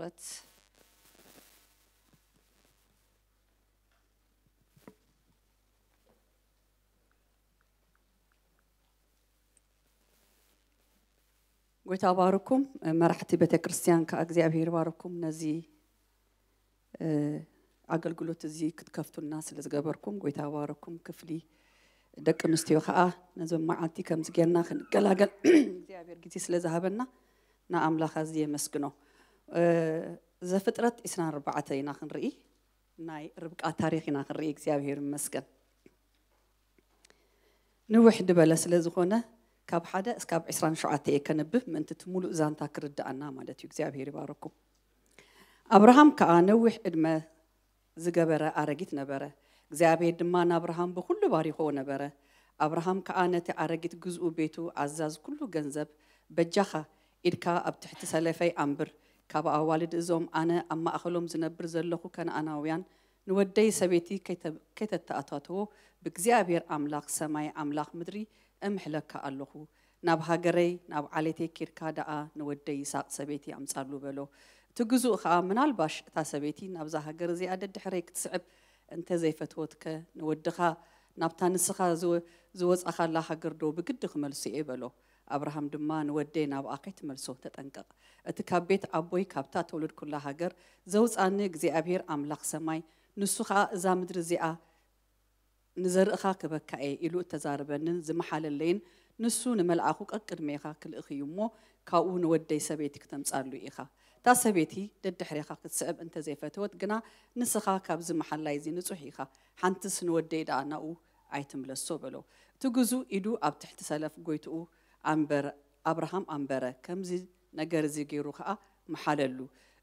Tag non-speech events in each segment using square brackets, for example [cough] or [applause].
Let's ጎይታ ባርኩም መራሕቲ ቤተ ክርስቲያን ከዓ እግዚኣብሔር ባርኩም ነዚ ኣገልግሎት እዚ ክትከፍቱና ስለ ዝገበርኩም ጎይታ ባርኩም ክፍሊ ደቂ ኣንስትዮ ከዓ ነዞም መዓልቲ ከምዚ ጌርና ክንገላገል እግዚኣብሔር ግዜ ስለ ዝሃበና ንኣምላኽ ኣዝየ መስግኖ ዘፍጥረት 24 ኢና ክንርኢ ናይ ርብቃ ታሪክ ኢና ክንርኢ እግዚኣብሄር መስገን ንውሕ ድበለ ስለ ዝኾነ ካብ ሓደ እስካብ 27 እየ ከነብብ ምእንቲ እቲ ሙሉእ ዛንታ ክርዳእና ማለት እዩ እግዚኣብሄር ይባረኩም ኣብርሃም ከዓ ነዊሕ ዕድመ ዝገበረ ኣረጊት ነበረ እግዚኣብሔር ድማ ንኣብርሃም ብኩሉ ባሪኮ ነበረ ኣብርሃም ከዓ ነቲ ኣረጊት ግዝኡ ቤቱ ኣዛዝ ኩሉ ገንዘብ በጃኻ ኢድካ ኣብ ትሕቲ ሰለፈይ ኣንብር ካብ ኣዋልድ እዞም ኣነ ኣብ ማእኸሎም ዝነብር ዘለኹ ከነኣናውያን ንወደይ ሰበይቲ ከይተተኣታተዎ ብእግዚኣብሔር ኣምላኽ ሰማይ ኣምላኽ ምድሪ እምሕለካ ኣለኹ ናብ ሃገረይ ናብ ዓሌተይ ኬድካ ደኣ ንወደይ ይስቅ ሰበይቲ ኣምፃሉ በሎ እቲ ግዙእ ከዓ ምናልባሽ እታ ሰበይቲ ናብዛ ሃገር እዚኣ ደድሕረይ ክትስዕብ እንተ ዘይፈትወትከ ንወድኻ ናብታ ንስኻ ዝወፃኻላ ሃገር ዶ ብግዲ ክመልሱ እየ በሎ ኣብርሃም ድማ ንወደይ ናብኣ ከይትመልሶ ተጠንቀቕ እቲ ካብ ቤት ኣቦይ ካብታ ተውልድ ኩላ ሃገር ዘውፃኒ እግዚኣብሔር ኣምላኽ ሰማይ ንሱ ከዓ እዛ ምድሪ እዚኣ ንዘርእኻ ክበካ እየ ኢሉ እተዛርበንን ዝመሓለለይን ንሱ ንመልኣኹ ቀቅድሜኻ ክልእኽ እዩ እሞ ካብኡ ንወደይ ሰበይቲ ክተምፃሉ ኢኻ እታ ሰበይቲ ደድሕሪኻ ክትስዕብ እንተዘይፈተወት ግና ንስኻ ካብዚ መሓላይ እዚ ንፁሕ ኢኻ ሓንቲስ ንወደይ ደኣ ናብኡ ኣይትምለሶ በሎ እቲ ግዙ ኢዱ ኣብ ትሕቲ ሰለፍ ጎይትኡ ኣንበረ ኣብርሃም ኣንበረ ከምዚ ነገር እዚ ገይሩ ከዓ መሓለሉ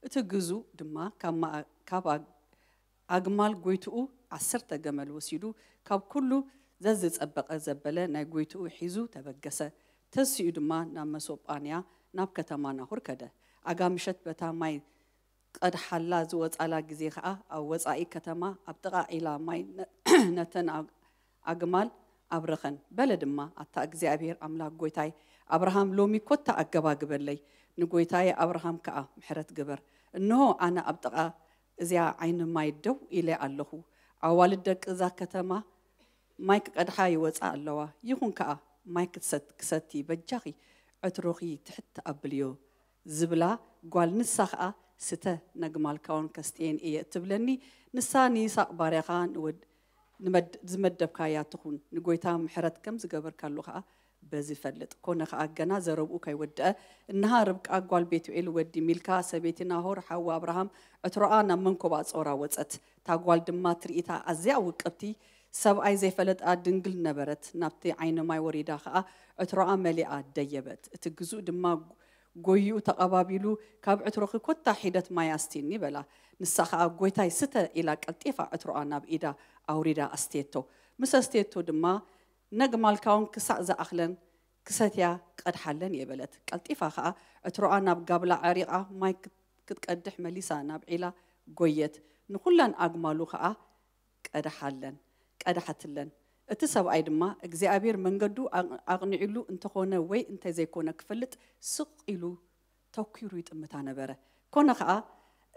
እቲ ግዙ ድማ ካብ ኣግማል ጎይትኡ ዓሰርተ ገመል ወሲዱ ካብ ኩሉ ዘዝፀበቐ ዘበለ ናይ ጎይትኡ ሒዙ ተበገሰ ተስኡ ድማ ናብ መሶጳንያ ናብ ከተማ ናሁር ከደ ኣጋምሸት በታ ማይ ቀድሓላ ዝወፃላ ግዜ ከዓ ኣብ ወፃኢ ከተማ ኣብ ጥቓ ዒላ ማይ ነተን ኣግማል ኣብረኸን በለ ድማ ኣታ እግዚኣብሔር ኣምላኽ ጎይታይ ኣብርሃም ሎሚ ኮታ ኣገባ ግበለይ ንጎይታይ ኣብርሃም ከዓ ምሕረት ግበር እንሆ ኣነ ኣብ ጥቓ እዚያ ዓይኒ ማይ ደው ኢለ ኣለኹ ኣዋልድ ደቂ እዛ ከተማ ማይ ክቀድሓ ይወፃ ኣለዋ ይኹን ከዓ ማይ ክሰቲ በጃኺ ዕትሮኺ ትሕቲ ኣብልዮ ዝብላ ጓል ንሳ ከዓ ስተ ነግማልካውን ከስትየን እየ እትብለኒ ንሳ ንይስቅ ባርያኻ ዝመደብካ እያ ትኹን ንጎይታ ምሕረት ከም ዝገበርካሉ ከዓ በዚ ፈልጥ ኮነ ከዓ ገና ዘረብኡ ከይወድአ እናሃ ርብቃ ጓል ቤትኤል ወዲ ሚልካ ሰበይቲ ናሆር ሓዊ ኣብርሃም ዕትሮኣ ናብ መንኮባ መንኮባፆራ ወፀት እታ ጓል ድማ ትርኢታ ኣዝያ ውቅብቲ ሰብኣይ ዘይፈለጣ ድንግል ነበረት ናብቲ ዓይኒ ማይ ወሪዳ ከዓ ዕትሮኣ መሊኣ ደየበት እቲ ግዙእ ድማ ጎይኡ ተቐባቢሉ ካብ ዕትሮኺ ኮታ ሒደት ማይ ኣስቲኒ በላ ንሳ ከዓ ጎይታይ ስተ ኢላ ቀልጢፋ ዕትሮኣ ናብ ኢዳ ኣውሪዳ ኣስተየቶ ምስ ኣስተየቶ ድማ ነግማልካውን ክሳዕ ዝኣኽለን ክሰትያ ቀድሓለን እየ በለት ቀልጢፋ ከዓ ዕትሮኣ ናብ ጋብላ ዓሪቓ ማይ ክትቀድሕ መሊሳ ናብ ዒላ ጎየት ንኩላን ኣግማሉ ከዓ ቀድሓለን ቀድሓትለን እቲ ሰብኣይ ድማ እግዚኣብሔር መንገዱ ኣቕኒዕሉ እንተኾነ ወይ እንተዘይኮነ ክፈልጥ ስቕ ኢሉ ተኪሩ ይጥምታ ነበረ ኮነ ከዓ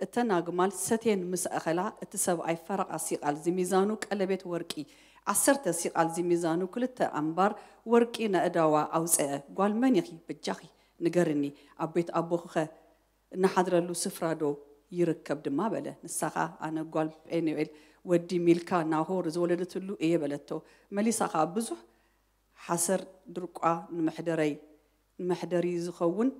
التناغمال ستين مسأخلا اتساب اي فرق سيقال زميزانو كالبيت وركي عصر تسيقال زميزانو كل التأمبار وركي نأداوا او سأه قوال منيخي بجاخي نقرني عبيت أبوخه نحضر اللو سفرادو يركب دما بلا نساقا انا قوال بانيويل ودي ميلكا ناهور زولدت اللو ايه بلتو مالي ساقا بزوح حسر درقا نمحدري نمحدري زخوون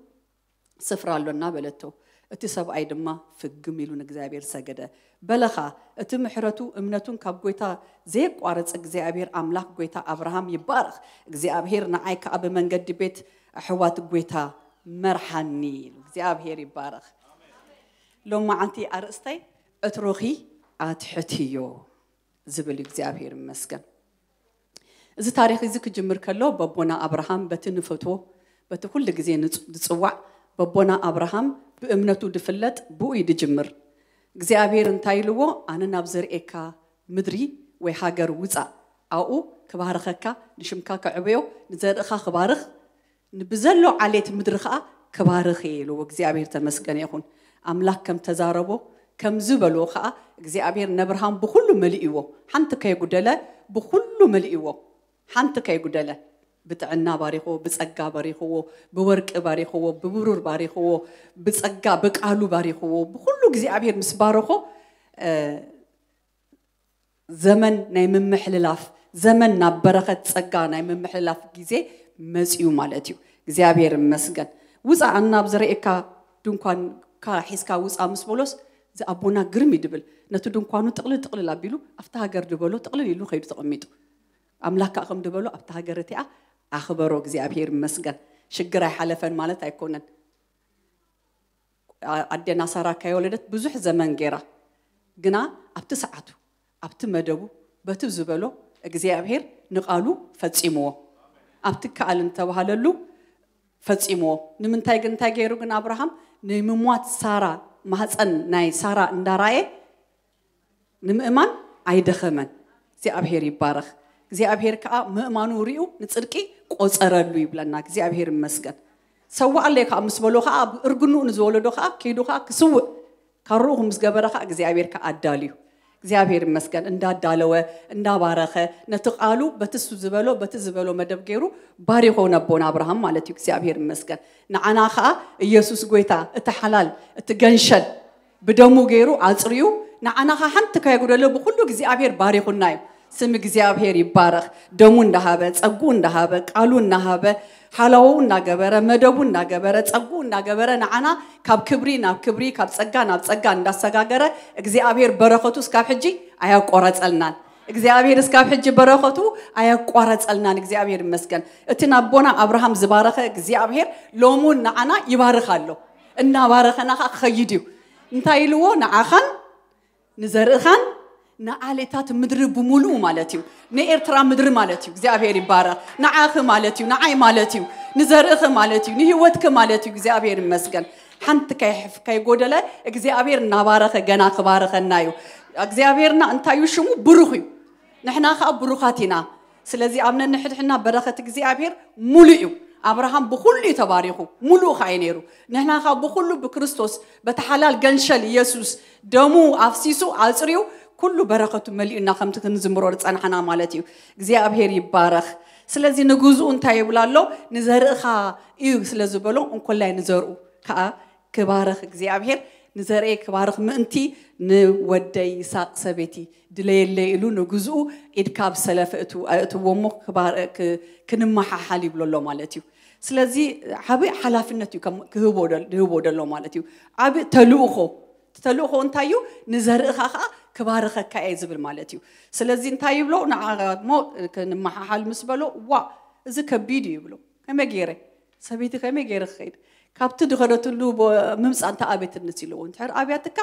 سفرالو نابلتو እቲ ሰብኣይ ድማ ፍግም ኢሉ ንእግዚኣብሔር ሰገደ በለኻ እቲ ምሕረቱ እምነቱን ካብ ጎይታ ዘየቋረፀ እግዚኣብሔር ኣምላኽ ጎይታ ኣብርሃም ይባርኽ እግዚኣብሔር ንዓይ ከዓ ብመንገዲ ቤት ኣሕዋት ጎይታ መርሓኒ ኢሉ እግዚኣብሔር ይባርኽ ሎም መዓንቲ ኣርእስታይ እትሮኺ ኣትሕትዮ ዝብል እግዚኣብሔር ይመስገን እዚ ታሪክ እዚ ክጅምር ከሎ በቦና ኣብርሃም በቲ ንፈትዎ በቲ ኩሉ ግዜ ዝፅዋዕ በቦና ኣብርሃም ብእምነቱ ድፍለጥ ብኡ እዩ ድጅምር እግዚኣብሔር እንታይ ኢልዎ ኣነ ናብ ዘርእካ ምድሪ ወይ ሃገር ውፃእ ኣብኡ ክባርኸካ ንሽምካ ከዕብዮ ንዘርእኻ ክባርኽ ብዘሎ ዓሌት ምድሪ ከዓ ክባርኽ እየ ኢልዎ እግዚኣብሔር ተመስገነ ይኹን ኣምላክ ከም ተዛረቦ ከም ዝበልዎ ከዓ እግዚኣብሔር ነብርሃም ብኩሉ መሊእዎ ሓንቲ ከይጉደለ ብኩሉ መሊእዎ ሓንቲ ከይጉደለ ብጥዕና ባሪኽዎ ብፀጋ ባሪኽዎ ብወርቂ ባሪኽዎ ብብሩር ባሪኽዎ ብፀጋ ብቃሉ ባሪኽዎ ብኩሉ እግዚኣብሔር ምስ ባረኾ ዘመን ናይ ምምሕልላፍ ዘመን ናብ በረኸት ፀጋ ናይ ምምሕልላፍ ግዜ መፅኡ ማለት እዩ እግዚኣብሔር መስገን ውፃእ ናብ ዘርእካ ድንኳን ሒዝካ ውፃእ ምስ በሎስ እዚ ኣቦና ግርም ይድብል ነቲ ድንኳኑ ጥቕልል ጥቕልል ኣቢሉ ኣብቲ ሃገር ድበሎ ጥቕልል ኢሉ ከይዱ ተቐሚጡ ኣምላክ ከዓ ከም ድበሎ ኣብቲ ሃገር እቲኣ ኣኽበሮ እግዚኣብሄር ይመስገን ሽግር ኣይሓለፈን ማለት ኣይኮነን ኣዴና ሳራ ካየወለደት ብዙሕ ዘመን ገይራ ግና ኣብቲ ሰዓቱ ኣብቲ መደቡ በቲ ዝበሎ እግዚኣብሄር ንቓሉ ፈፂምዎ ኣብቲ ከኣል እንተባሃለሉ ፈፂምዎ ንምንታይ ግን እንታይ ገይሩ ግን ኣብርሃም ንምሟት ሳራ ማህፀን ናይ ሳራ እንዳራእየ ንምእማን ኣይደኸመን እግዚኣብሄር ይባረኽ እግዚአብሔር ከዓ ምእማኑ ርዩ ንፅድቂ ቆፀረሉ ይብለና እግዚአብሔር ይመስገን ሰው ኣለይ ከዓ ምስ በሎ ከዓ እርግኑ ንዝወለዶ ከዓ ከይዱ ከዓ ክስውእ ካብ ምስ ገበረ ከዓ እግዚአብሔር ከዓ ኣዳልዩ እግዚአብሔር ይመስገን እንዳዳለወ እንዳባረኸ ነቲ ቃሉ በቲ ዝበሎ በቲ ዝበሎ መደብ ገይሩ ባሪኮ ነቦና ኣብርሃም ማለት እዩ እግዚአብሔር ይመስገን ንዓና ከዓ ኢየሱስ ጎይታ እቲ ሓላል እቲ ገንሸል ብደሙ ገይሩ ኣፅርዩ ንዓና ከዓ ሓንቲ ካየጉደለ ብኩሉ እግዚኣብሔር ባሪኹና እዩ ስም እግዚአብሔር ይባረክ። ደሙ እንዳሃበ ጸጉ እንዳሃበ ቃሉ እንዳሃበ ሓለወው እናገበረ መደቡ እናገበረ ፀጉ እናገበረ ንዓና ካብ ክብሪ ናብ ክብሪ ካብ ፀጋ ናብ ፀጋ እንዳሰጋገረ እግዚኣብሔር በረኸቱ እስካብ ሕጂ ኣያቆረፀልናን እግዚኣብሔር እስካብ ሕጂ በረኸቱ ኣያቋረፀልናን እግዚኣብሔር ይመስገን እቲ ናቦና ኣብርሃም ዝባረኸ እግዚኣብሔር ሎሙ ንዓና ይባርኽ ኣሎ እናባረኸና ከዓ ክኸይድ እዩ እንታይ ኢልዎ ንዓኻን ንዘርእኻን نعالتات مدر بمولو مالتيو نإرترا مدر مالتيو زابير بارا نعاخ مالتيو نعاي مالتيو نزرخ مالتيو نهيوتك مالتيو زابير مسكن حنت كي كيقودلا زابير نبارخ جنا خبارخ النايو زابيرنا انتايو شمو بروخي نحنا خا بروخاتينا سلازي أمنا نحد حنا برخة زابير موليو أبراهام بكل تباريخو ملو خاينيرو نحنا خا بكل بكريستوس بتحلال جنشل يسوس دمو أفسيسو عصريو ኩሉ በረኸቱ መሊኡና ከምቲ ክንዝምሮ ዝፀናሕና ማለት እዩ እግዚኣብሄር ይባረኽ ስለዚ ንግዝኡ እንታይ ይብላ ኣሎ ንዘርእኻ እዩ ስለ ዝበሎ እንኮላይ ንዘርኡ ከዓ ክባረኽ እግዚኣብሄር ንዘርአ ክባርኽ ምእንቲ ንወደይ ይስቅ ሰበይቲ ድለየለ ኢሉ ንግዝኡ ኢድ ካብ ሰለፈ ኣእትዎ እሞ ክንመሓሓል ይብሎ ኣሎ ማለት እዩ ስለዚ ዓብዪ ሓላፍነት እዩ ክህቦ ደሎ ማለት እዩ ዓብዪ ተልእኮ ተልእኮ እንታይ እዩ ንዘርእኻ ከዓ ክባርኸካ እየ ዝብል ማለት እዩ ስለዚ እንታይ ይብሎ ንዓሞ ክንመሓሓል ምስ በሎ ዋ እዚ ከቢድ ይብሎ ከመይ ገይረ ሰበይቲ ከመይ ገይረ ክኸይድ ካብቲ ድኸደትሉ ምምፃእ እንታ ኣቤትነት ኢለዎ እንድሕር ኣብያትካ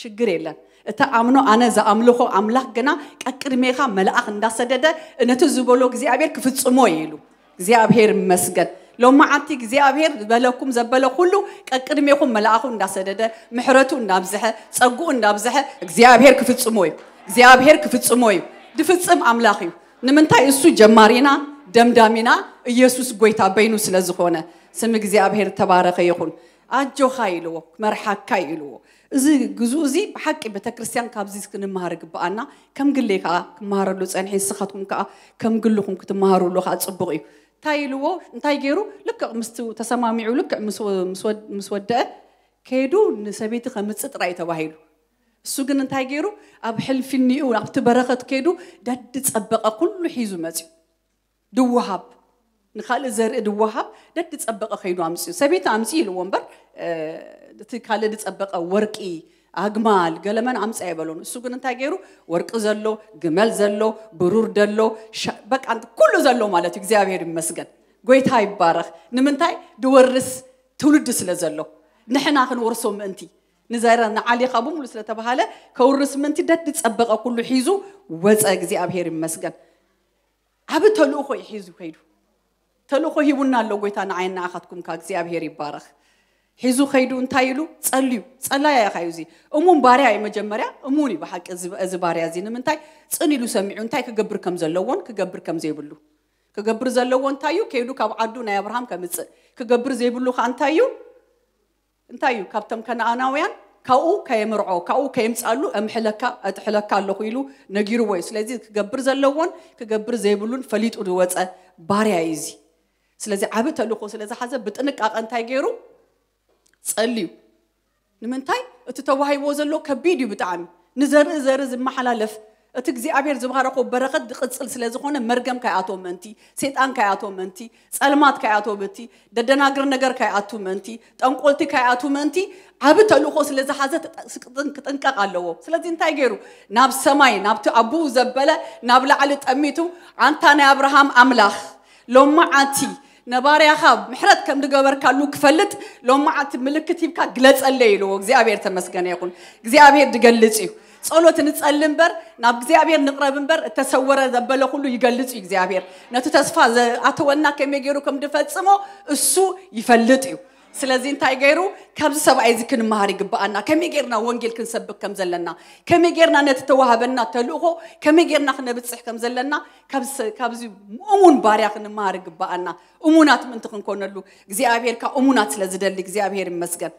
ሽግር የለን እቲ ኣምኖ ኣነ ዝኣምልኾ ኣምላኽ ግና ቀቅድሜኻ መልኣኽ እንዳሰደደ ነቲ ዝበሎ እግዚኣብሔር ክፍፅሞ እዩ ኢሉ እግዚኣብሔር መስገን لما عتيك زي أبهر بلكم زبلة كله كقدم كقدميكم ملاخو ده محرته النابزحة سقوه النابزحة زي أبهر كفت سموي زي أبهر كفت سموي دفت سم عملاقي نمن تاي السو جمارينا دم دامينا يسوس قويتا بينو سلزخونة سمك زي أبهر تبارك يخون أجو خايلو مرحك كايلو زي جزوزي حق بتكريستيان كابزيس كن مهارك بأنا كم قل لي كا مهارلو تسأنحي سخاتكم كا كم قل لكم كتمهارلو خاطر بقي انتي لو انتي جيرو لك مستو تسمامي لك مسو مسو مسو دا كيدو نسبيت خمسة رأي تواهيلو سجن انتي جيرو أب حل في النيو أب تبرقت كيدو دد تسبق كل حيزو دوهاب نخال زر دوهاب دد تسبق خيدو أمسي سبيت أمسي لو ااا تكال دد تسبق አግማል ገለመን አምፃ ነው። እሱ ግን እንታይ ገይሩ ወርቅ ዘሎ ግመል ዘሎ ብሩር ደሎ በቃ ኩሉ ዘሎ ማለት እግዚአብሔር ይመስገን ጎይታ ይባረኽ ንምንታይ ድወርስ ትውልድ ስለ ዘሎ ንሕና ክንወርሶ ምእንቲ ንዛይራ ንዓሊኻ ብምሉ ስለተባሃለ ከውርስ ምእንቲ ደድ ፀበቐ ኩሉ ሒዙ ወፀ እግዚኣብሔር ይመስገን ዓብ ተልእኮ እዩ ሒዙ ከይዱ ተልእኮ ሂቡና ኣሎ ጎይታ ንዓይና ንዓኻትኩም ካ እግዚኣብሔር ይባረኽ ሒዙ ከይዱ እንታይ ኢሉ ጸልዩ ጸላያ ኢኻዩ እዚ እሙን ባርያ እዩ መጀመርያ እሙን እዩ ብሓቂ እዚ ባርያ እዚ ንምንታይ ፅን ኢሉ ሰሚዑ እንታይ ክገብር ከም ዘለዎን ክገብር ከም ዘይብሉ ክገብር ዘለዎ እንታይ እዩ ከይዱ ካብ ዓዱ ናይ ኣብርሃም ከምፅእ ክገብር ዘይብሉ ከዓ እንታይ እዩ እንታይ እዩ ካብቶም ከነኣናውያን ካብኡ ከየምርዖ ካብኡ ከየምፃሉ ኣምሕለካ ኣጥሕለካ ኣለኹ ኢሉ ነጊርዎ እዩ ስለዚ ክገብር ዘለዎን ክገብር ዘይብሉን ፈሊጡ ዝወፀ ባርያ እዩ እዚ ስለዚ ዓብ ተልእኮ ስለዝሓዘ ብጥንቃቐ እንታይ ገይሩ ጸልዩ ንምንታይ እቲ ተዋሂቦ ዘሎ ከቢድ እዩ ብጣዕሚ ንዘርኢ ዘርኢ ዝመሓላለፍ እቲ እግዚኣብሔር ዝባረኮ በረኸት ዝቕፅል ስለ ዝኾነ መርገም ካይኣቶ መንቲ ሴጣን ካይኣቶ መንቲ ፀልማት ካይኣቶ መንቲ ደደናግር ነገር ካይኣቱ መንቲ ጠንቆልቲ ካይኣቱ መንቲ ዓብ ተልእኮ ስለ ዝሓዘ ክጥንቀቕ ኣለዎ ስለዚ እንታይ ገይሩ ናብ ሰማይ ናብቲ ኣቡኡ ዘበለ ናብ ላዕሊ ጠሚቱ ኣንታ ናይ ኣብርሃም ኣምላኽ ሎማዓቲ نباري أخاب محرد كم دقابر كالو كفلت لو ما عاد ملك كتيب كا قلت الليل وغزي أبير تمسكن يقول غزي أبير دقلت إيه صلوا تنتسأل نبر ناب غزي أبير نقرأ نبر تصور ذبل كله يقلت إيه غزي أبير نتو تصفى أتو أنك ميجرو كم دفعت سمو السو يفلت إيه ስለዚ እንታይ ገይሩ ካብዚ ሰብኣይ እዚ ክንመሃር ይግባአና ከመይ ጌርና ወንጌል ክንሰብክ ከም ዘለና ከመይ ጌርና ነቲ ተዋህበና ተልእኮ ከመይ ጌርና ክነብፅሕ ከም ዘለና ካብዚ እሙን ባርያ ክንመሃር ይግባአና እሙናት ምእንቲ ክንኮነሉ እግዚኣብሔር ካብ እሙናት ስለ ዝደሊ እግዚኣብሔር ይመስገን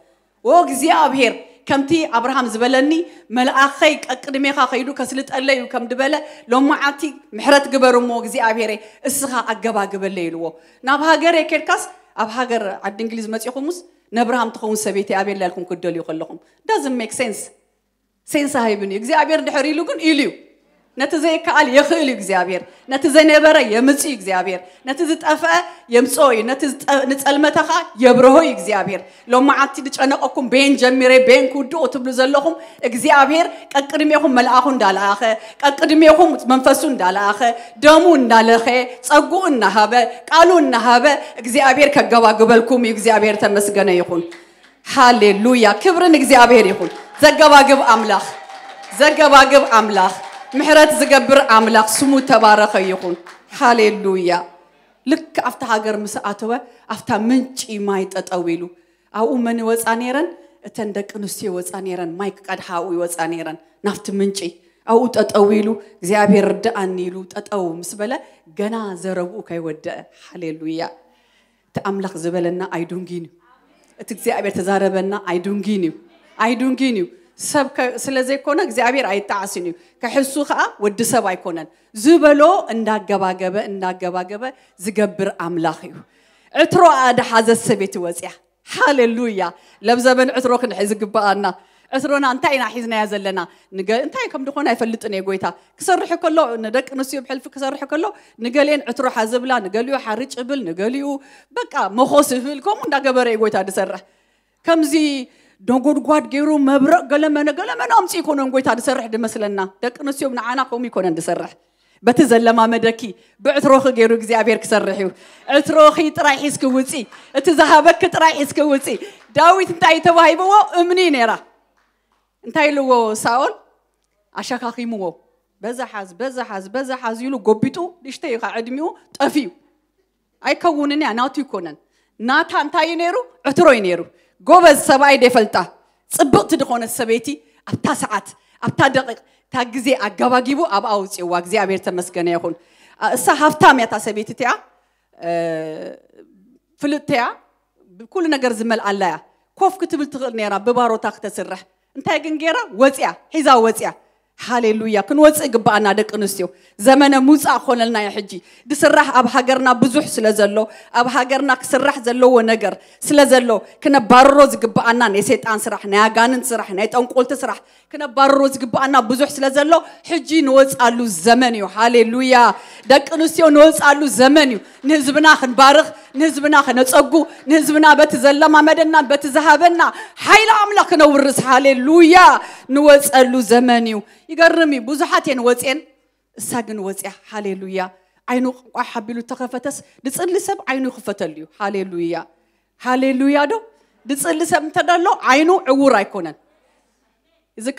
ወ እግዚኣብሔር ከምቲ ኣብርሃም ዝበለኒ መልኣኸይ ቀቅድሜኻ ከይዱ ከስልጠለ እዩ ከም ድበለ ሎማዓቲ ምሕረት ግበርሞ እግዚኣብሔረ እስኻ ኣገባግበለ ኢልዎ ናብ ሃገረ ኬድካስ أب هاجر عبد إنجليز ماتي خمس نبرام تخون سبيتي أبي لكم كدلي خلكم doesn't make sense sense هاي بني إذا أبي أرد حري لكم نتزي زي يخيل إجزابير نتزي نبرة يمسي إجزابير نتزي زي يمسوي نتزي نتسأل متخا يبره يبرهو لو ما عطي دش أنا أكون بين جميرة بين كودو تبلز لهم إجزابير كقدم يهم ملأهم دال آخر كقدم يهم منفسون دال آخر دمون دال آخر تقول نهابة قالون نهابة إجزابير كجوا قبلكم إجزابير تمسجنا يكون هاللويا كبرنا إجزابير يكون زجوا قب أملاخ زجوا قب أملاخ ምሕረት ዝገብር ኣምላኽ ስሙ ተባረኸ ይኹን ሃሌሉያ ልክ ኣብታ ሃገር ምስ ኣተወ ኣብታ ምንጪ ማይ ጠጠው ኢሉ ኣብኡ መን ይወፃ ነይረን እተን ደቂ ኣንስትዮ ይወፃ ነይረን ማይ ክቀድሓ ይወፃ ነይረን ናብቲ ምንጪ ኣብኡ ጠጠው ኢሉ እግዚኣብሔር ርድኣኒ ኢሉ ጠጠው ምስ በለ ገና ዘረብኡ ከይወድአ ሃሌሉያ እቲ ኣምላኽ ዝበለና ኣይዱንጊን እዩ እቲ እግዚኣብሔር ተዛረበና ኣይዱንጊን እዩ ኣይዱንጊን እዩ سب سلزي كونا زابير اي تاسيني كحسو خا ودسب اي كونا زبلو اندا غبا غبا اندا غبا غبا زغبر املاخيو عترو اد حاز السبيت وزيا هللويا لبزبن عترو كن حز غبانا عترونا انتينا حزنا يا زلنا نغ انتي كم دخونا يفلطني غويتا كسرح كلو ندق نسيو بحلف كسرح كلو نغلين عترو حزبلا نغليو حارج قبل نغليو بقى مخوسفلكم اندا غبر اي غويتا دسرح كمزي دعور قاد جيرو مبرق قلما أنا قلما أنا أمسي يكون أنقول هذا سرح ده مثلنا دك نسيو من عنا قوم يكون عند سرح بتزل ما مدكي بعتروخ جيرو جزي عبيرك سرحيو عتروخي ترايح يسكوتي اتزهابك ترايح يسكوتي داويت انتاي تواهي بو أمني نيرا انتاي لو ساول أشكاكي مو بزحز بزحز بزحز يلو قبيتو ليشتي عدميو تأفيو أي كونني أنا تيكونن ناتان تاي نيرو عتروي نيرو ጎበዝ ሰብኣይ ደፈልጣ ፅብቕቲ ድኾነ ሰበይቲ ኣብታ ሰዓት ኣብታ ደቂቕ እታ ግዜ ኣጋባጊቡ ኣብኣ ውፅዋ እግዚኣብሔር ተመስገነ ይኹን እሳ ሃብታም እያ ሰበይቲ እቲያ እቲኣ ያ ብኩሉ ነገር ዝመልኣላ እያ ኮፍ ክትብል ትኽእል ነራ ብባሮታ ክተስርሕ እንታይ ግን ገይራ ወፅያ ሒዛ ወፅያ ሃሌሉያ ክንወፅእ ግባኣና ደቂ ኣንስትዮ ዘመነ ምውፃእ ኮነልና የ ሕጂ ድስራሕ ኣብ ሃገርና ብዙሕ ስለ ዘሎ ኣብ ሃገርና ክስራሕ ዘለዎ ነገር ስለ ዘሎ ክነባርሮ ዝግባኣና ናይ ሰይጣን ስራሕ ናይ ኣጋንን ስራሕ ናይ ጠንቆልቲ ስራሕ ክነባርሮ ዝግባኣና ብዙሕ ስለ ዘሎ ሕጂ ንወፃሉ ዘመን እዩ ሃሌሉያ ደቂ ኣንስትዮ ንወፃሉ ዘመን እዩ ንህዝብና ክንባርኽ ንህዝብና ክነፀጉ ንህዝብና በቲ ዘለማመደና በቲ ዝሃበና ሓይሊ ኣምላኽ ክነውርስ ሃሌሉያ ንወፀሉ ዘመን እዩ يقرمي بزحات ينوزين ساقن وزع هاليلويا عينو حبيلو تخفتس لتصل لسب عينو خفتليو هاليلويا هاليلويا دو لتصل لسب تدلو عينو عور يكونن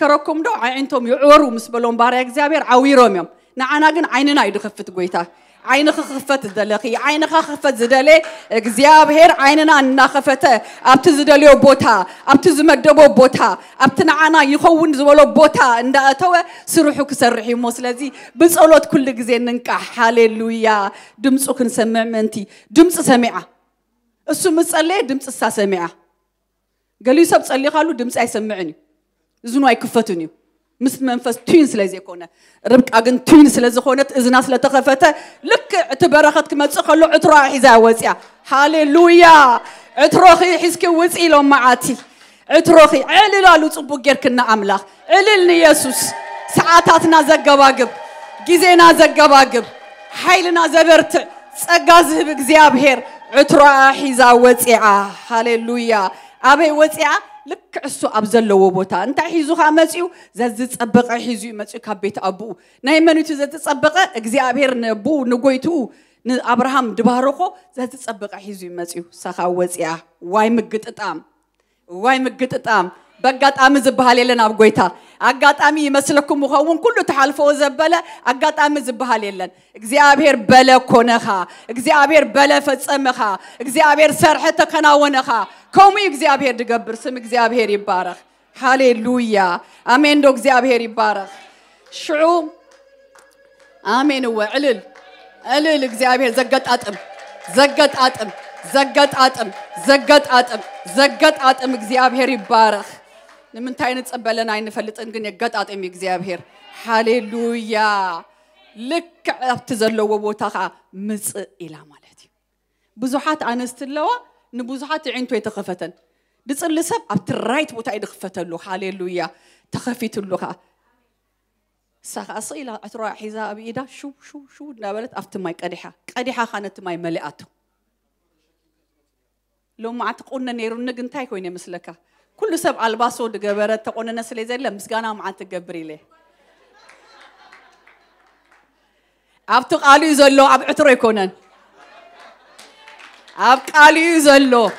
كركم دو عينتم يعوروا مسبلون بارك زابير عويرهم يوم نعنا جن عيننا يدخفت قويته ዓይንኻ ክኽፈት ዝደለኺ ዓይንኻ ክኽፈት ዝደለ እግዚኣብሔር ዓይንና እናኸፈተ ኣብቲ ዝደልዮ ቦታ ኣብቲ ዝመደቦ ቦታ ኣብቲ ንዓና ይኸውን ዝበሎ ቦታ እንዳእተወ ስርሑ ክሰርሕ እዩ እሞ ስለዚ ብፀሎት ኩሉ ግዜ ንንቃሕ ሃሌሉያ ድምፁ ክንሰምዕ ምእንቲ ድምፂ ሰሚዓ እሱ ምስ ፀለየ ድምፂ እሳ ሰሚዓ ገሊዩ ሰብ ፀሊኻሉ ድምፂ ኣይሰምዕን እዩ እዝኑ ኣይክፈትን እዩ مثل منفس توين سلازي كونا ربك أجن توين سلازي خونت إذا ناس لتخفت لك اعتبرختك ما تخلو عترا حزا وزيا هاليلويا عتروخي حزك وزي لو معاتي عتروخي علي لا لو تصبو غير كنا أملاخ عللني يسوس ساعتات نازق قباقب جيزي نازق قباقب حيل نازبرت سقاز بك زياب هير عترا حزا وزيا هاليلويا أبي وزيا لك عسو أبزل لو بوتا أنت حيزو خامسيو زز أبقى حيزو مسيو كبيت أبو نعم منو زز أبقى إجزي أبير نبو نقويتو نأبراهام دباروخو زز أبقى حيزو مسيو سخاوز يا واي مقت أتام واي مقت أتام بقات أمز بهالي لنا بقويتا أقات أمي يمسلكم مخون كله تحالفو زبالة أقات أمز بهالي لنا إجزي أبير بلا كونخا إجزي أبير بلا فتسمخا إجزي أبير سرحتك أنا ونخا كومي إغزيابير دغبر سم إغزيابير يبارخ هاليلويا آمين دو إغزيابير يبارخ شعو آمين هو علل علل إغزيابير زقت أتم زقت أتم زقت أتم زقت أتم زقت أتم إغزيابير يبارخ نمن تاين تسبلنا عين فلت انقن يقت أتم إغزيابير هاليلويا لك تزلو وبوتاخا مس إلى مالتي بزوحات أنست اللوا ንብዙሓት ዒንቶ የተኸፈተን ብፅሊ ሰብ ኣብቲ ራይት ቦታ እዩ ንኽፈተሉ ሃሌሉያ ተኸፊትሉ ከዓ እሳ ከዓ ስ ኢላ ዕትሮ ሒዛ ኣብ ኢዳ ሹው ሹው ሹው እናበለት ኣብቲ ማይ ቀዲሓ ቀዲሓ ካ ነቲ ማይ መሊኣቶ ሎም መዓልቲ ቁነ ነይሩኒ ግንታይ ኮይኑ ይመስለካ ኩሉ ሰብ ኣልባሶ ድገበረ ተቆነነ ስለ ዘለ ምስጋና መዓልቲ ገብር ኢለ ኣብቲ ቃልኡ ዘሎ ኣብ ዕትሮ ኣይኮነን أبكالي زلو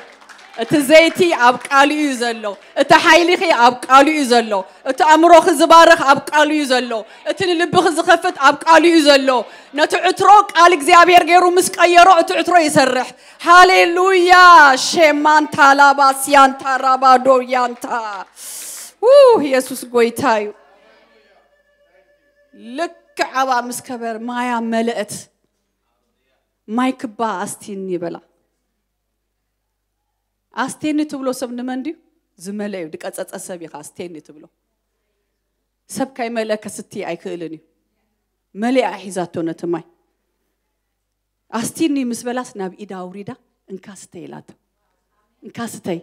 أتزيتي أبكالي زلو أتحيلخي أبكالي زلو أتأمرو خزبارخ أبكالي زلو أتنلبخ خزخفت أبكالي زلو نتعترك عليك زيابير غيرو مسك أيرو أتعترو يسرح هاليلويا شيمان تالابا سيان تارابا دو يانتا ووه يسوس قويتاي لك عبا مسكبر مايا ملئت مايك با استيني أستيني تبلو سب نمندي زملاء دك أتس أتس أسبي خا أستيني تبلو سب كاي ملا كستي أي كيلني ملا أحيزاتو نتماي أستيني مسبلاس ناب إيدا وريدا إن كاستي لات إن كاستي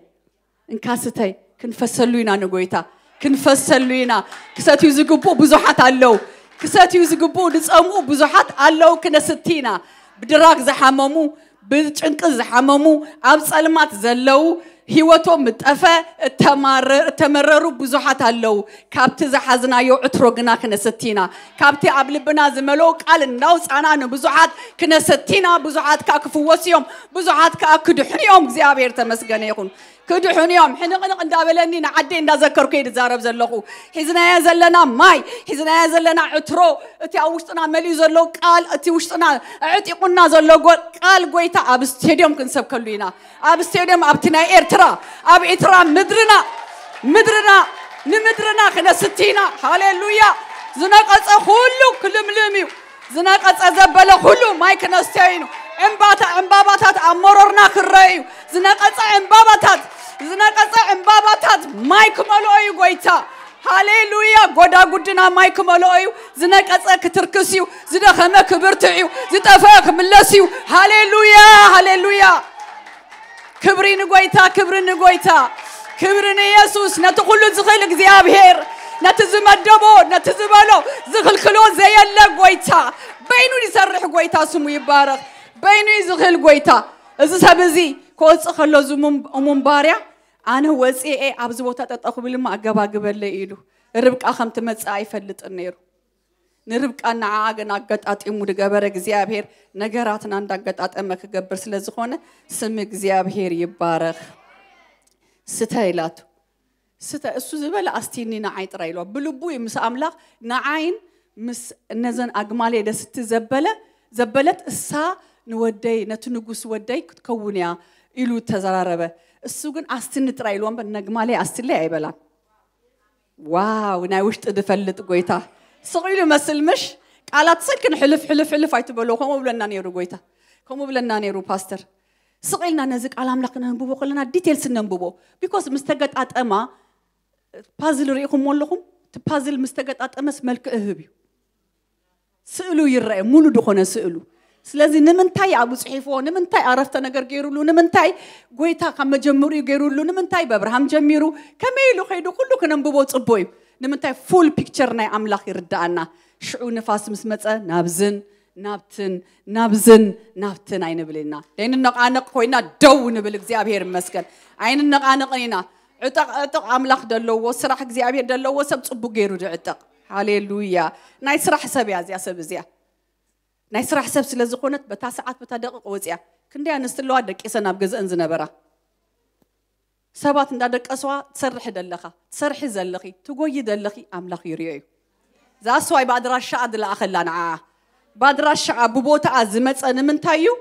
إن كاستي كن فسلوينا نقويتا كن فسلوينا كساتي زقبو بزحات اللو كساتي زقبو نسأمو بزحات اللو كنا ستينا بدراك زحممو بتشنقز حمامو أبصل ما تزلو هيوتو متأفى تمر تمررو بزحات اللو كابت زحزنا يو عترقنا كنستينا كابت قبل بنا زملو قال الناس أنا أنا بزحات كنستينا بزحات كأكفوسيهم بزحات كأكدحنيهم زيابير تمسجنيهم كدحون يوم حنا قنا قندابلني نعدي إن ذكر كيد زارب زلقو حزنا يا زلنا ماي حزنا يا زلنا عترو أتي أوشتنا ملي زلقو قال أتي أوشتنا عتي قلنا زلقو قال قويتا أب ستاديوم كنسب كلنا أب ستاديوم أبتنا إرترا أب إترا مدرنا مدرنا نمدرنا خنا ستينا هاليلويا زناقص خلو كل ملميو زناقص زبل خلو ماي كنا كنستينو امباتا امباباتات امررنا كريو زناقص امباباتات ዝነቀፀ እምባባታት ማይ ክመልኦ እዩ ጎይታ ሃሌሉያ ጎዳ ጉድና ማይ ክመልኦ እዩ ዝነቀፀ ክትርክስ እዩ ዝደኸመ ክብርትዕ እዩ ዝጠፍአ ክምለስ እዩ ሃሌሉያ ሃሌሉያ ክብሪ ንጎይታ ክብሪ ንጎይታ ክብሪ ንኢየሱስ ነቲ ኩሉ ዝኽእል እግዚኣብሔር ነቲ ዝመደቦ ነቲ ዝበሎ ዝኽልክሎ ዘየለ ጎይታ በይኑ ይሰርሕ ጎይታ ስሙ ይባረኽ በይኑ እዩ ዝኽእል ጎይታ እዚ ሰብ እዚ ክወፅእ ከሎ እሙን ባርያ ኣነ ወፂአ ኣብዚ ቦታ ጠጠኹ ብልማ ኣገባግበለ ኢሉ ርብቃ ከምቲ መፅ ኣይፈልጥን ነይሩ ንርብቃ ንዓኣ ግን ኣጋጣጢሙ ዝገበረ እግዚኣብሔር ነገራትና እንዳገጣጠመ ክገብር ስለ ዝኾነ ስም እግዚኣብሄር ይባረኽ ስተ ኢላቱ ስተ እሱ ዝበለ ኣስቲኒ ንዓይ ጥራ ኢልዋ ብልቡ እዩ ምስ ኣምላኽ ንዓይን ምስ እነዘን ኣግማል ደስቲ ዘበለ ዘበለት እሳ ንወደይ ነቲ ንጉስ ወደይ ክትከውን እያ ኢሉት ተዘራረበ እሱ ግን አስትንጥራ ኢልዎን በነግማ ላይ አስትላይ አይበላን ዋው ናይ ውሽጢ ዝፈልጥ ጎይታ ስቕ ኢሉ መስል ምሽ ቃላት ስልክን ሕልፍ ሕልፍ ሕልፍ ኣይትበሎ ከምኡ ብለና ነይሩ ጎይታ ከምኡ ብለና ነይሩ ፓስተር ስቕ ኢልና ነዚ ቃል ኣምላኽ ነንብቦ ከለና ዲቴልስ ነንብቦ ቢኮስ ምስ ተገጣጠማ ፓዝል ርኢኹም ኣለኹም እቲ ፓዝል ምስ ተገጣጠመስ መልክዕ እህብ እዩ ስእሉ ይረአ ሙሉ ድኾነ ስእሉ ስለዚ ንምንታይ ኣብ ፅሒፍዎ ንምንታይ ኣረፍተ ነገር ገይሩሉ ንምንታይ ጎይታ ካብ መጀመሪኡ ገይሩሉ ንምንታይ ብኣብርሃም ጀሚሩ ከመይ ኢሉ ከይዱ ኩሉ ክነንብቦ ፅቦ እዩ ንምንታይ ፉል ፒክቸር ናይ ኣምላኽ ይርዳኣና ሽዑ ንፋስ ምስ መፀ ናብዝን ናብትን ናብዝን ናብትን ኣይንብልና ደይንነቃነቕ ኮይና ደው ንብል እግዚኣብሄር መስገን ኣይንነቃነቕን ኢና ዕጠቕ ዕጥቕ ኣምላኽ ደለዎ ስራሕ እግዚኣብሄር ደለዎ ሰብ ፅቡቅ ገይሩ ድዕጥቕ ሃሌሉያ ናይ ስራሕ ሰብ እያ እዚያ ሰብ እዚያ ናይ ስራሕ ሰብ ስለ ዝኾነት በታ ሰዓት በታ ደቂቕ ወፂያ ክንደይ ኣንስቲ ኣለዋ ደቂሰን ኣብ ገዝአን ዝነበራ ሰባት እንዳደቀስዋ ትሰርሕ ደለኻ ትሰርሒ ዘለኺ ትጎይ ዘለኺ ኣምላኽ ይርዮ እዩ ዛስዋይ ብኣድራሻኣ ዝለኣኸላ ንዓ ብኣድራሻኣ ብቦታኣ ዝመፀ ንምንታይ እዩ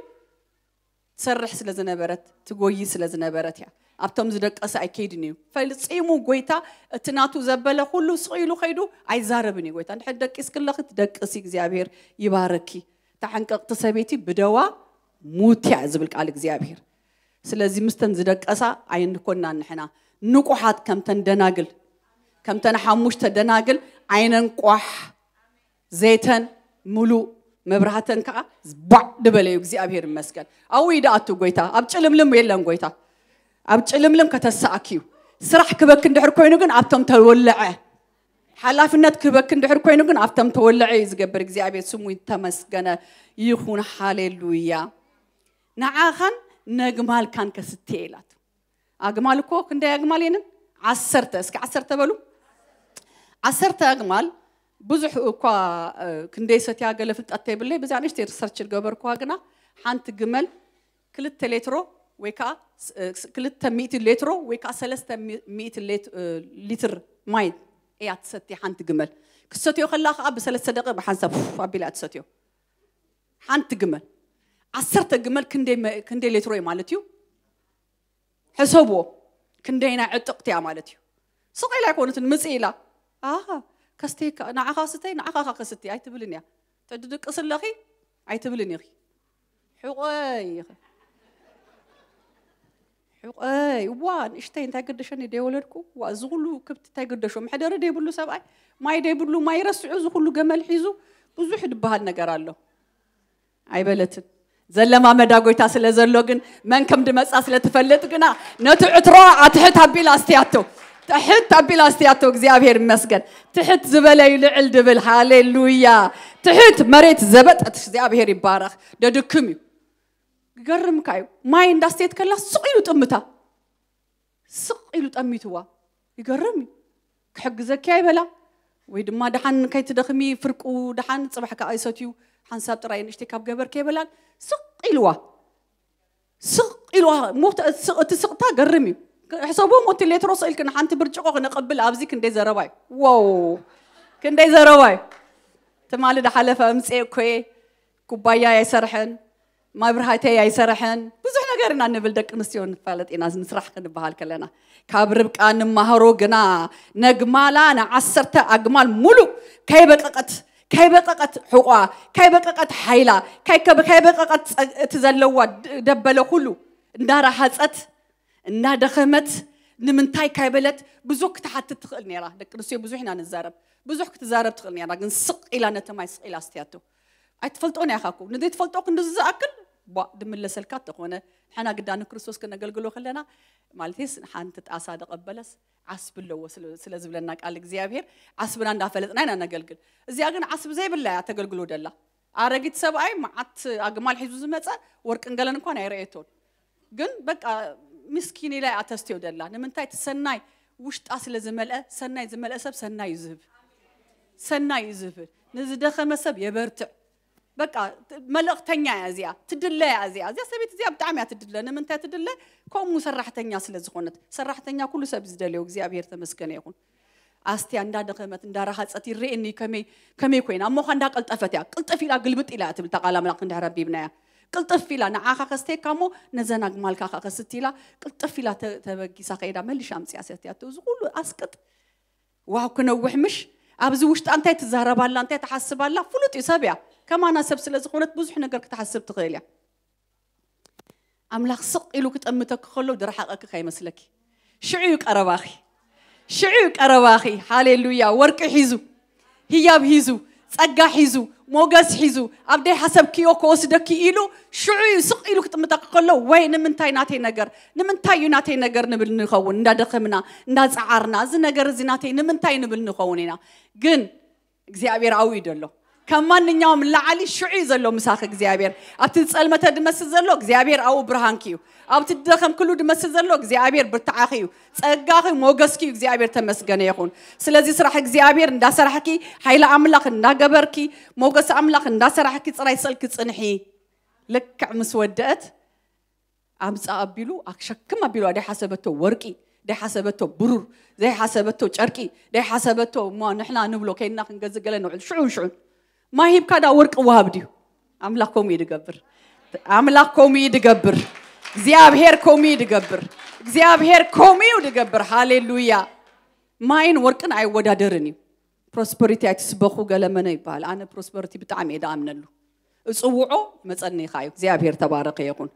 ትሰርሕ ስለ ዝነበረት ትጎይ ስለ ዝነበረት እያ ኣብቶም ዝደቀሰ ኣይከይድን እዩ ፈፂሙ ጎይታ እቲ ናቱ ዘበለ ኩሉ ስቕ ኢሉ ከይዱ ኣይዛረብን እዩ ጎይታ እንድሕር ደቂስ ክለኺ ትደቅሲ እግዚኣብሔር ይባረኪ ተሓንቀቕቲ ሰበይቲ ብደዋ ሙትያ ዝብል ቃል እግዚኣብሄር ስለዚ ምስተን ዝደቀሳ ኣይንኮና ንሕና ንቑሓት ከምተን ደናግል ከምተን ሓሙሽተ ደናግል ዓይነን ቋሕ ዘይተን ሙሉእ መብራህተን ከዓ ባዕ ድበለዩ እግዚኣብሄር መስገን ኣብይ ዳኣቱ ጎይታ ኣብ ጭልምልም የለን ጎይታ ኣብ ጭልምልም ከተሰኣክ እዩ ስራሕ ክበክ እንድሕር ኮይኑ ግን ኣብቶም ተወለዐ ሓላፍነት ክህበክን እንድሕር ኮይኑ ግን ኣብቶም ተወልዐ እዩ ዝገብር እግዚኣብሔር ስሙ ተመስገነ ይኹን ሃሌሉያ ንዓኻን ነግማልካን ከስትየ ኢላት ኣግማል እኮ ክንደይ ኣግማል የንን ዓሰርተ እስኪ ዓሰርተ በሉ ዓሰርተ ኣግማል ብዙሕ እኳ ክንደይ ሰትያ ገለ ፍልጠት ተይብለይ ብዛ ንእሽተይ ሪሰርች ዝገበር ኳ ግና ሓንቲ ግመል ክልተ ሌትሮ ወይ ከዓ ክልተ ሚእቲ ሌትሮ ወይ ከዓ ሰለስተ ሚእቲ ሊትር ማይ ايات ستي حنت جمل كسوتيو خلاخ اب ثلاث دقائق بحنسب ابي لا تسطيو حنت جمل عصرت جمل كندي ما كندي لتروي مالتيو حسبو كندينا عتقتي يا مالتيو صقي لا كونت مسيلا اها كستي انا خاصتي انا خاصه خاصتي اي تبلني تعدد قص الاخي حقي እዋ ንእሽተይ እንታይ ገደሸኒ ደ ወለድኩ ዋ እዚ ኩሉ ክብቲ እንታይ ገደሾ ምሕደሪ ደይብሉ ሰብኣይ ማይ ደይብሉ ማይ ረስዑ እዚ ኩሉ ገመል ሒዙ ብዙሕ ድበሃል ነገር ኣሎ ኣይበለትን ዘለማመዳ ጎይታ ስለ ዘሎ ግን መን ከም ድመፃ ስለትፈልጥ ግና ነቲ ዕትሮ ኣትሕት ኣቢላ ስትያቶ ትሕት ኣቢላ ስትያቶ እግዚኣብሔር ይመስገን ትሕት ዝበለ ይልዕል ድብል ሃሌሉያ ትሕት መሬት ዘበጠት እግዚኣብሔር ይባረኽ ደድክም እዩ قرم كايو ما ينداس يتكلا سقيلو تمتا سقيلو تميتوا يقرم حق زكاي بلا ويد ما دحن كي تدخمي فركو دحن صباح كايساتيو حن ساب ترى نشتي كاب جبر كي بلا سقيلوا سقيلوا موت سق تسقطا قرمي حسابو موت اللي تروس إلك نحن تبرجقو نقبل أبزي كندي زرواي واو كندي زرواي تمالي دحلفة أمس إيه كوي كوبايا يسرحن إيه ማብርሃይ ኣይሰርሐን ብዙሕ ነገር ኢና ንብል ደቂ ኣንስትዮ ንፋለጥ ኢና ምስራሕ ክንበሃል ከለና ካብ ርብቃ ንመሃሮ ግና ነግማላ ንዓሰርተ ኣግማል ሙሉእ ከይበቀቐት ከይበቀቐት ሕቋ ከይበቀቐት ሓይላ ከይበቀቐት እቲ ዘለዋ ደበለ ኩሉ እንዳረሃፀት እናደኸመት ንምንታይ ካይበለት ብዙሕ ክትሓትት ትኽእል ነይራ ደቂ ኣንስትዮ ብዙሕ ኢና ንዛረብ ብዙሕ ክትዛረብ ትኽእል ነይራ ግን ስቕ ኢላ ነቲ ማይ ስቕ ኢላ ስትያቶ ኣይትፈልጦን ኢኻ ንዘይትፈልጦ ክንዲ ዝኣክል ድምለስ ልካ እተኾነ ሕና ግዳን ክርስቶስ ክነገልግሎ ከለና ማለትስ ሓንቲ ጣሳ ደቐበለስ ዓስቢ ኣለዎ ስለ ዝብለና ቃል እግዚኣብሔር ዓስብና እንዳፈለጥና ኢና ነገልግል እዚኣ ግን ዓስቢ ዘይብላ እያ ተገልግሎ ደላ ኣረጊት ሰብኣይ መዓት ኣግማል ሒዙ ዝመፀ ወርቅን ገለን እንኳን ኣይረአየቶን ግን በቃ ምስኪን ኢላ ኣተስትዮ ደላ ንምንታይ እቲ ሰናይ ውሽጣ ስለ ዝመልአ ሰናይ ዝመልአ ሰብ ሰናይ እዩ ዝህብ ሰናይ እዩ ዝህብ ንዝደኸመ ሰብ የበርትዕ በቃ መልእክተኛ እያ እዚኣ ትድለ እያ እዚኣ እዚኣ ሰበይት እዚኣ ብጣዕሚ እያ ትድለ ንምንታይ ትድለ ከምኡ ሰራሕተኛ ስለ ዝኾነት ሰራሕተኛ ኩሉ ሰብ ዝደልዮ እግዚኣብሔር ተመስገነ ይኹን ኣስትያ እንዳደኸመት እንዳረሃፀት ይርአየኒ ከመይ ኮይና እሞኻ እንዳቀልጠፈት እያ ቅልጥፍ ኢላ ግልብጥ ኢላ እትብል ተቓል ኣምላኽ እንዳረቢብና እያ ቅልጥፍ ኢላ ንዓኻ ከስተካ እሞ ነዘና ግማልካ ኸ ከስቲ ኢላ ቅልጥፍ ኢላ ተበጊሳ ከይዳ መልሻ ኣምፅያ ሰትያ እዚ ኩሉ ኣስቅጥ ዋው ክነውሕ ምሽ ኣብዚ ውሽጣ እንታይ ትዛረባላ እንታይ ትሓስባላ ፍሉጥ እዩ ሰብ እያ كما انا سب سلا زقونت بزح نقر كتحسب تغيليا املاك سق الو كتامتك خلو درح حقك خاي مسلك شعيك ارواخي شعيك ارواخي هاليلويا ورك حيزو هياب حيزو صقا حيزو موغاس حيزو عبدي حسب كيو كوس دكي الو شعي سق الو كتامتك خلو وين من تاي ناتي نقر نمن تاي ناتي نقر نبل نخون ندا دخمنا ندا زعرنا زي نمن تاي نبل نخونينا جن اغزابير اويدلو كمان نيوم لعلي شعي زلو مساخ اكزيابير ابتد سألمتا دمس زلو اكزيابير او برهانكيو ابتد دخم كلو دمس زلو اكزيابير برتعاخيو تساقاخي موغسكيو اكزيابير تمسغن يخون سلزي سرح اكزيابير ندا سرحكي حيلا عملاق ندا قبركي موغس عملاق ندا سرحكي تسرحي سلك تسنحي لك عمس ودأت عمس أبيلو أكشكما بيلو دي حسبتو ورقي دي حسبتو برور دي حسبتو جاركي دي حسبتو ما نحنا نبلو كينا نقزق لنا شعون شعون ما هي بكذا ورق وهابدي أملاك كومي دقبر أملاك كومي دقبر زياب هير كومي دقبر زياب هير كومي ودقبر هاليلويا ماين وركن أي prosperity بروسبريتي أتسبخو قال من يبال أنا بروسبريتي بتعم إذا أمنلو እፅውዖ መፀኒ ኢኻዩ እግዚኣብሔር ተባረኸ ይኹን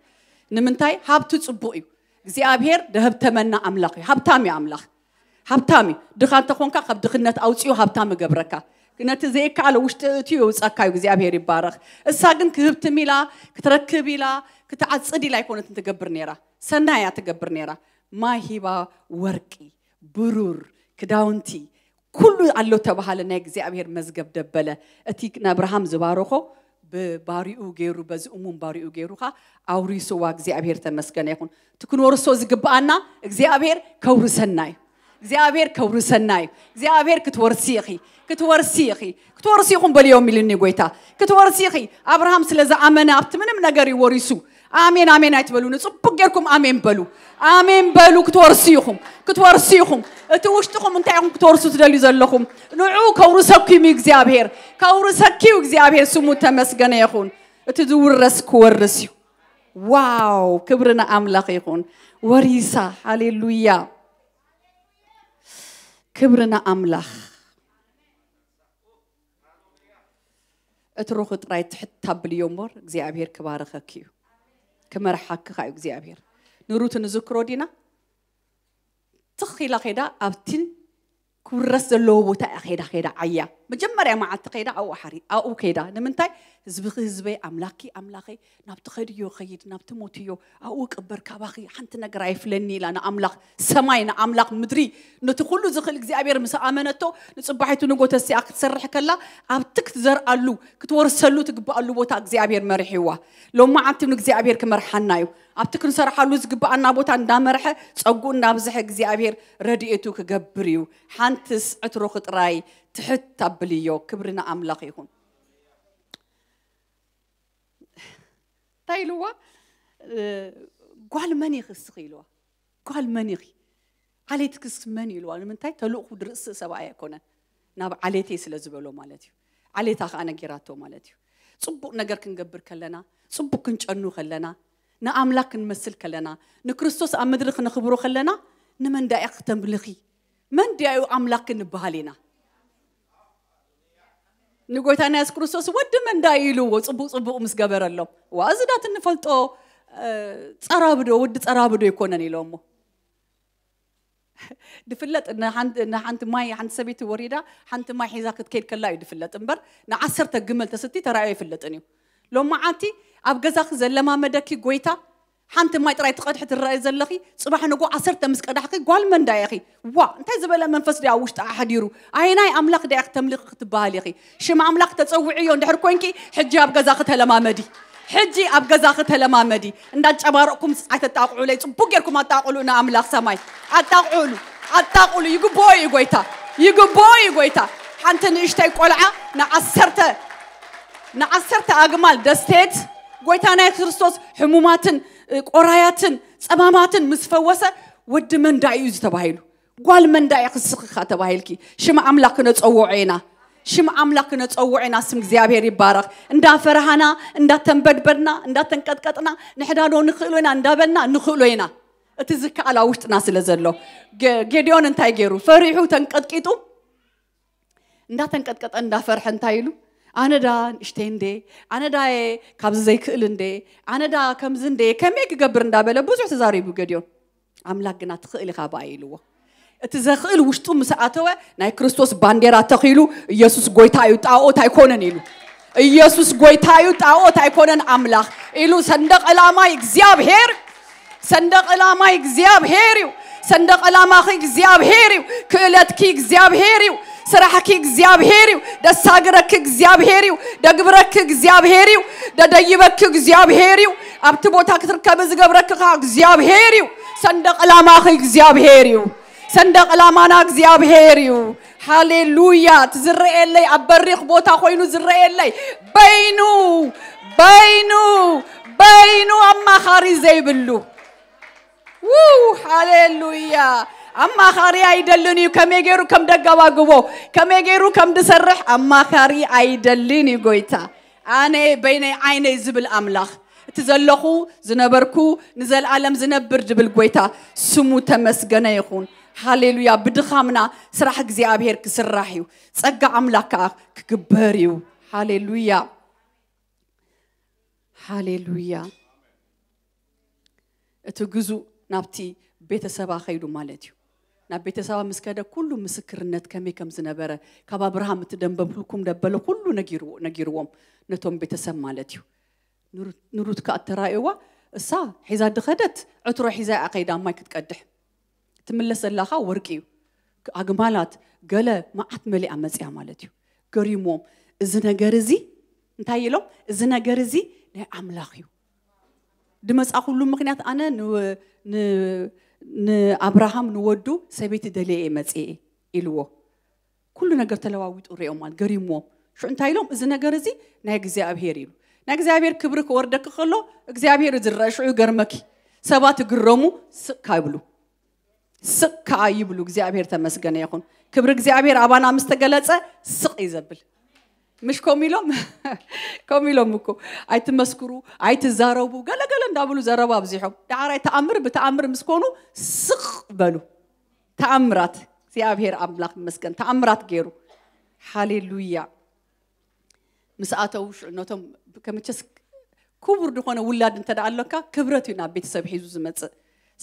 ንምንታይ ሃብቲ زياب هير ذهب تمنى ኣምላኽ هاب تامي እዩ هاب تامي እዩ ድኻ እንተኮንካ ካብ أوتيو هاب تامي ይገብረካ ነቲ ዘየከኣለ ውሽጢ እትዩ የውፀካ እዩ እግዚኣብሔር ይባረኽ እሳ ግን ክህብትም ኢላ ክትረክብ ኢላ ክትዓፅድ ኢላ ኣይኮነት ትገብር ነይራ ሰናያ ትገብር ነይራ ማይ ሂባ ወርቂ ብሩር ክዳውንቲ ኩሉ ኣሎ ተባሃለ ናይ እግዚኣብሔር መዝገብ ደበለ እቲ ንኣብርሃም ዝባረኾ ብባሪኡ ገይሩ በዚ እሙን ባሪኡ ገይሩ ኸ ኣውሪስዋ እግዚኣብሔር ተመስገነ ይኹን እቲ ክንወርሶ ዝግብኣና እግዚኣብሔር ከውርሰና እዩ እግዚአብሔር ክብሩ ሰናዩ እግዚአብሔር ክትወርሲኺ ክትወርሲኺ ክትወርሲኹም በልዮም ኢልኒ ጎይታ ክትወርሲኺ ኣብርሃም ስለዝኣመነ ኣብቲ ምንም ነገር ይወሪሱ ኣሜን ኣሜን ኣይትበሉን ፅቡቅ ጌርኩም ኣሜን በሉ ኣሜን በሉ ክትወርሲኹም ክትወርሲኹም እቲ ውሽጥኹም እንታይ ኢኹም ክትወርሱ ትደልዩ ዘለኹም ንዑ ከብሩ ሰኪሙ እግዚኣብሔር ከብሩ ሰኪዩ እግዚኣብሔር ስሙ ተመስገነ ይኹን እቲ ዝውረስ ክወርስ እዩ ዋው ክብርና ኣምላኽ ይኹን ወሪሳ ሃሌሉያ ክብርና ኣምላኽ እቲ ረኹ ጥራይ ትሕት ታብልዮ እምበር እግዚኣብሔር ክባረኸኪ እዩ ክመርሓኪ ካ እዩ እግዚኣብሔር ንሩት ንዝክሮ ዲና ትኽኢላ ኸይዳ ኣብቲን ክውረስ ዘለዎ ቦታ እያ ኸይዳ ኸይዳ ዓያ መጀመርያ መዓልቲ ከይዳ ኣብኡ ሓሪ ኣብኡ ከይዳ ንምንታይ ህዝቢ ህዝበይ ኣምላኪ ኣምላኸይ ናብቲ ኸድዮ ኸይድ ናብቲ ሞትዮ ኣብኡ ቅበር ካባኺ ሓንቲ ነገር ኣይፍለኒ ኢላ ንኣምላኽ ሰማይ ንኣምላኽ ምድሪ ነቲ ኩሉ ዝኽእል እግዚኣብሔር ምስ ኣመነቶ ንፅባሒቱ ንጎተ ሲኣ ክትሰርሕ ከላ ኣብቲ ክትዘርኣሉ ክትወርሰሉ ትግብኣሉ ቦታ እግዚኣብሔር መሪሕዋ ሎም መዓልቲ ንእግዚኣብሔር ክመርሓና እዩ ኣብቲ ክንሰርሓሉ ዝግባኣና ቦታ እንዳመርሐ ፀጉኡ እናብዝሐ እግዚኣብሔር ረድኤቱ ክገብር እዩ ሓንቲ ስዕትሮ ክጥራይ ትሕት ኣብልዮ ክብርና ኣምላኽ ይኹን እንታይ ኢልዋ ጓል መን ይኽ እስኺ ኢልዋ ጓል መን ይኺ ዓሌት ክስ መን ኢልዋ ንምንታይ ተልእኹ ድርእስእ ሰብኣይ ኣይኮነን ናብ ዓሌቴ ስለ ዝበሎ ማለት እዩ ዓሌታ ከዓ ነጊራቶ ማለት እዩ ፅቡቕ ነገር ክንገብር ከለና ፅቡቕ ክንጨኑ ከለና ንኣምላክ ክንመስል ከለና ንክርስቶስ ኣብ ምድሪ ክነኽብሮ ከለና ንመንዳእያ ክተምልኺ መንዲያዩ ኣምላክ ክንበሃል ኢና ንጎይታና ናያስ ክርስቶስ ወድም እንዳይሉ ፅቡቅ ፅቡቅ ምስ ገበረሎም ዋዝዳት እዚ ዳት እንፈልጦ ፀራብዶ ወዲ ፀራብዶ ይኮነን ኢሎሞ [laughs] ድፍለጥ ንሓንቲ ማይ ሓንቲ ሰበይቲ ወሪዳ ሓንቲ ማይ ሒዛ ክትከይድ ከላ እዩ ድፍለጥ እምበር ንዓሰርተ ግመል ተስቲ ተረኣዮ ይፍለጥን እዩ ሎማዓቲ መዓልቲ ኣብ ገዛኺ ዘለማመደኪ ጎይታ حنت ما يترى يتقعد حتى الرئيس اللخي صباح نقو عصرت مسك دحقي قال من دا يا وا أنت إذا بلا من فسد أوش تأحد يرو عينا أملاك دا أختملك تبالي يا أخي شو ما أملاك تسوي عيون دحر كونكي حجي أبقى زاخت هلا مامدي حجي أبقى زاخت هلا مامدي إن دش أباركم أنت تأقول لي صبوك يركم أتأقول أنا أملاك سماي أتأقول أتأقول يقو بوي قويتا يقو بوي قويتا حنت نشتاي قلعة نعصرت نعصرت أجمل دستيت قويتا أنا كريستوس حموماتن ቆራያትን ፀማማትን ምስ ፈወሰ ወዲ መንዳ እዩ ዝተባሂሉ ጓል መንዳ መንዳይ ክስኽኻ ተባሂልኪ ሽም ኣምላክ ክነፀውዖ ኢና ሽም ኣምላክ ክነፀውዖ ኢና ስም እግዚኣብሔር ይባረኽ እንዳፈርሃና እንዳተንበድበድና እንዳተንቀጥቀጥና ንሕዳዶ ንኽእሎ ኢና እንዳበልና ንኽእሎ ኢና እቲ ዝከኣል ኣብ ውሽጥና ስለ ዘሎ ጌድዮን እንታይ ገይሩ ፈሪሑ ተንቀጥቂጡ እንዳተንቀጥቀጠ እንዳፈርሐ እንታይ ኢሉ ኣነዳ ንእሽተይ እንዴ ኣነዳየ ካብዚ ዘይክእል እንዴ ኣነዳ ከምዚ እንዴ ከመይ ክገብር እንዳበለ ብዙሕ ተዛሪቡ ገድዮን ኣምላክ ግና ትኽእል ኢኻ ብኣ ኢልዎ እቲ ዘኽእል ውሽጡ ምስ ኣተወ ናይ ክርስቶስ ባንዴራ ተኺሉ ኢየሱስ ጎይታ እዩ ጣኦት ኣይኮነን ኢሉ ኢየሱስ ጎይታ እዩ ጣኦት ኣይኮነን ኣምላኽ ኢሉ ሰንደቕ ዕላማይ እግዚኣብሄር ሰንደቕ ዕላማይ እግዚኣብሄር እዩ ሰንደቅ ዓላማኺ እግዚኣብሔር እዩ ክእለትኪ እግዚኣብሔር እዩ ስራሕኪ እግዚኣብሔር እዩ ደሳግረኪ እግዚኣብሔር እዩ ደግብረኪ እግዚኣብሔር እዩ ደደይበኪ እግዚኣብሔር እዩ ኣብቲ ቦታ ክትርከብ ዝገብረኪ ከዓ እግዚኣብሔር እዩ ሰንደቅ ዕላማኺ እግዚኣብሔር እዩ ሰንደቅ ዕላማና እግዚኣብሔር እዩ ሃሌሉያ ትዝረአየለይ ኣብ በሪኽ ቦታ ኮይኑ ዝረአየለይ በይኑ በይኑ በይኑ ኣማኻሪ ዘይብሉ ው ሃሌሉያ አማኻሪ ኣይደልን እዩ ከመይ ገይሩ ከም ደጋባግቦ ከመይ ገይሩ ከም ድሰርሕ ኣማኻሪ ኣይደልን እዩ ጎይታ ኣነ በይናይ ዓይነይ ዝብል ኣምላኽ እቲ ዘለኹ ዝነበርኩ ንዘለኣለም ዝነብር ድብል ጎይታ ስሙ ተመስገነ ይኹን ሃሌሉያ ብድኻምና ስራሕ እግዚኣብሔር ክስራሕ እዩ ፀጋ ኣምላክ ከዓ ክግበር እዩ ሃሌሉያ ሃሌሉያ እቲ ግዙእ ናብቲ ቤተሰባ ከይዱ ማለት እዩ ናብ ቤተሰባ ምስ ከደ ኩሉ ምስክርነት ከመይ ከም ዝነበረ ካብ ኣብርሃም እቲ ደንበብኩልኩም ደበለ ኩሉ ነጊርዎም ነቶም ቤተሰብ ማለት እዩ ንሩት ከዓ እተራእይዋ እሳ ሒዛ ድኸደት ዕትሮ ሒዛ ኣ ከይዳ ማይ ክትቀድሕ ትምለስ ዘላኻ ወርቂ እዩ ኣግማላት ገለ መዓት መሊኣ መፅያ ማለት እዩ ገሪሞም እዚ ነገር እዚ እንታይ ኢሎም እዚ ነገር እዚ ናይ ኣምላኽ እዩ ድመፃ ኩሉ ምክንያት ኣነ ንኣብርሃም ንወዱ ሰበይቲ ደልየ የ መፅአ ኢልዎ ኩሉ ነገር ተለዋዊጡ ሪኦም ማለት ገሪምዎም ሽዑ እንታይ ኢሎም እዚ ነገር እዚ ናይ እግዚኣብሄር ኢሉ ናይ እግዚኣብሄር ክብሪ ክወርደክ ከሎ እግዚኣብሄር ዝረአ ሽዑ ገርመኪ ሰባት ግረሙ ስቕካ ይብሉ ስቕ ከዓ ይብሉ እግዚኣብሄር ተመስገነ ይኹን ክብሪ እግዚኣብሄር ኣባና ምስተገለፀ ተገለፀ ስቕ ይዘብል ምሽ ከሚሎም ከሚሎም እኮ ኣይትመስክሩ ኣይትዛረቡ ገለገለ እንዳብሉ ዘረባ ኣብዚሖም ዳዕራይ ተኣምር ብተኣምር ምስ ኮኑ ስቕ በሉ ተኣምራት እግዚኣብሔር ኣምላኽ መስገን ተኣምራት ገይሩ ሃሌሉያ ምስኣተው ሽዑ ከመቸስ ክቡር ድኾነ ውላድ እንተደኣ ኣለካ ክብረት እዩ ናብ ቤተሰብ ሒዙ ዝመፅእ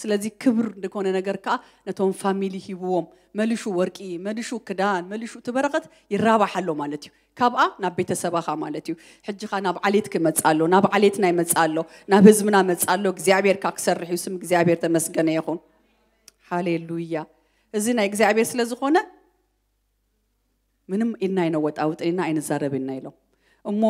ስለዚህ ክብር እንደሆነ ነገር ከዓ ነቶም ፋሚሊ ሂብዎም መልሹ ወርቂ መልሹ ክዳን መልሹ እቲ በረኸት ይራባሕ ማለት እዩ ካብኣ ናብ ቤተሰባኻ ማለት እዩ ሕጂኻ ናብ ዓሌት ክመፅ ኣሎ ናብ ዓሌትና ይመፅእ ኣሎ ናብ ህዝብና መፅ ኣሎ እግዚኣብሔርካ ክሰርሕ እዩ ስም እግዚኣብሔር ተመስገነ ይኹን ሃሌሉያ እዚ ናይ እግዚኣብሔር ስለ ዝኾነ ምንም ኢልና ይነወጣ ኢልና ኣይንዛረብና ኢሎም እሞ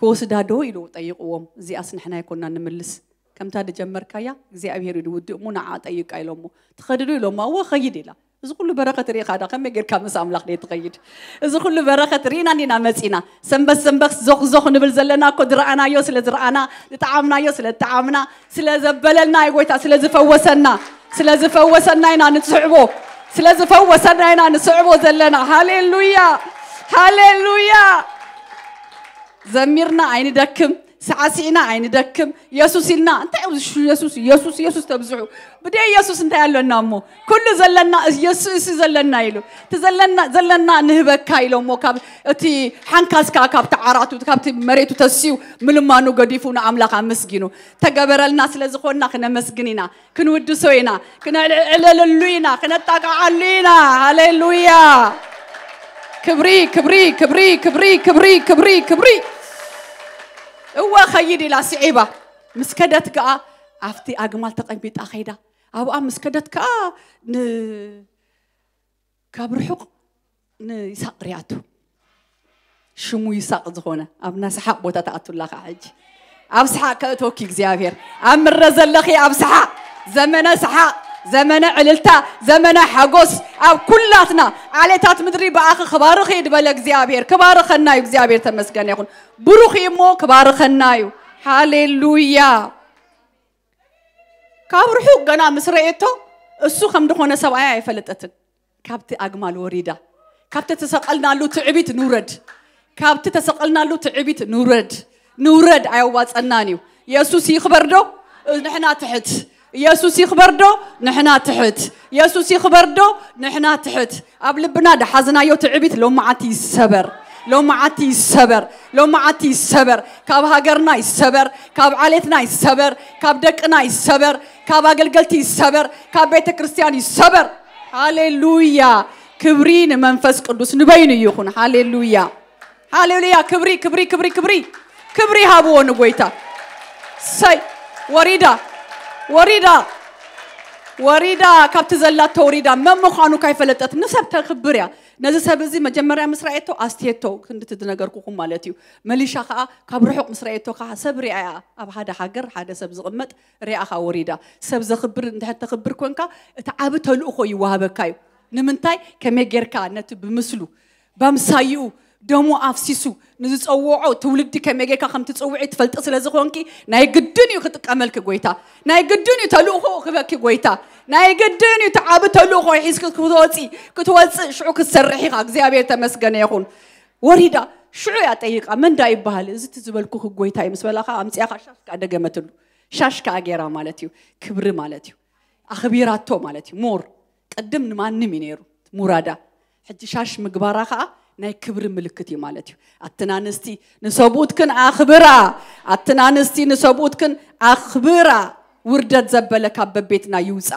ክወስዳ ዶ ኢሉ ጠይቕዎም እዚኣስ ንሕና ይኮንና ንምልስ كم تاد جمر كايا زي أبيهر يدود من عاد أي كايلهم تخدروا لهم هو خيدي لا إذا كل بركة ري خدا كم يجر كم سام لقد يتغيد إذا كل بركة ري نني نمسينا سنب سنب زخ زخ نبلزلنا قدر أنا يوصل درعنا لتعامنا يوصل لتعامنا سلزبللنا يقوي تسلزفوسنا سلزفوسنا هنا نتصعبه سلزفوسنا هنا نتصعبه زلنا هاليلويا هاليلويا زميرنا عيني دكم ساسينا عين دكم يسوسينا انت شو يسوس يسوس يسوس تبزعو بدي يسوس انت يالو نامو كل زلنا يسوس زلنا يلو تزلنا زلنا نهبه كايلو مو كاب تي حنكاس كا كاب تعاراتو كاب تي مريتو تسيو من ما نو غديفو نا املاك امسغينو تغبر لنا سلازي خونا خنا مسغنينا كنود سوينا كنا للوينا كنا طاقا علينا هللويا كبري كبري كبري كبري كبري كبري كبري, كبري. هو خيد لا سعيبة مسكدت كا أفتي أجمل تقن بيت أخيدا أو أم مسكدت كا ن كبرحق ن يساق رياتو شمو يساق زهونة أم ناس حق بوتا تقتل الله خاج أم سحق كلتو كيك زيافير أم الرزل لخي أم سحق زمن سحق زمن عللتا زمن حجوس أو كلاتنا على تات مدري بآخر خبر خيد بلق زيابير كبار خنايو زيابير تمسكني يقول بروخي مو كبار خنايو هاليلويا كاب روحو جنا مسرعته السو خم دخونا سبعة عفلتتن كابت أجمل وريدة كابت تسقلنا لو تعبت نورد كابت تسقلنا لو تعبت نورد نورد عيوات أنانيو يسوس يخبر دو نحنا تحت يسوس يخبر دو نحنا تحت يسوس يخبر دو نحنا تحت قبل لبنا حزنا يو تعبت لو معتي السبر لو معتي السبر لو معتي السبر كاب هاجر ناي السبر كاب ناي السبر كاب دك ناي السبر كاب عقل قلتي السبر كاب بيت كريستياني السبر هاليلويا كبرين منفس قدوس نبين يخون هاليلويا هاليلويا كبري كبري كبري كبري كبري هابو نقويتا سي وريده وريدا وريدا كابت زلاتو وريدا ما مخانو كيف لتت نسب تخبريا نزي ما جمر يا مسرعيتو استيتو كنت تدنغركو كوكو مالتيو مليشا خا كاب رحق مسرعيتو خا سب ريا اب حدا حجر حدا سب زقمت ريا خا وريدا سب زخبر انت تخبر كونكا تعاب تلو يوهابكايو نمنتاي كمي غيركا نت بمسلو بامسايو ደሙ ኣፍሲሱ ንዝፀውዖ ትውልዲ ከመይ ጌርካ ከም ትፅውዒ ትፈልጥ ስለ ዝኾንኪ ናይ ግድን እዩ ክጥቀመልኪ ጎይታ ናይ ግድን እዩ ተልእኾ ክበኪ ጎይታ ናይ ግድን እዩ ተዓቢ ተልእኾ ሒዝ ክትወፅእ ክትወፅእ ሽዑ ክትሰርሕ ኢኻ እግዚኣብሔር ተመስገነ ይኹን ወሪዳ ሽዑ እያ ጠይቃ መንዳ ይበሃል እዚ ትዝበልኩ ጎይታ እዩ ምስ በላኻ ኣምፅያኻ ሻሽካ ደገመትሉ ሻሽካ ጌራ ማለት እዩ ክብሪ ማለት እዩ ኣኽቢራቶ ማለት እዩ ሞር ቅድም ንማንም እዩ ነይሩ ሙራዳ ሕጂ ሻሽ ምግባራ ከዓ ናይ ክብሪ ምልክት እዩ ማለት እዩ ኣትና ኣንስቲ ንሰብኡትክን ኣኽብራ ኣትና ኣንስቲ ንሰብኡትክን ኣኽብራ ውርደት ዘበለ ካብ በቤትና ይውፃ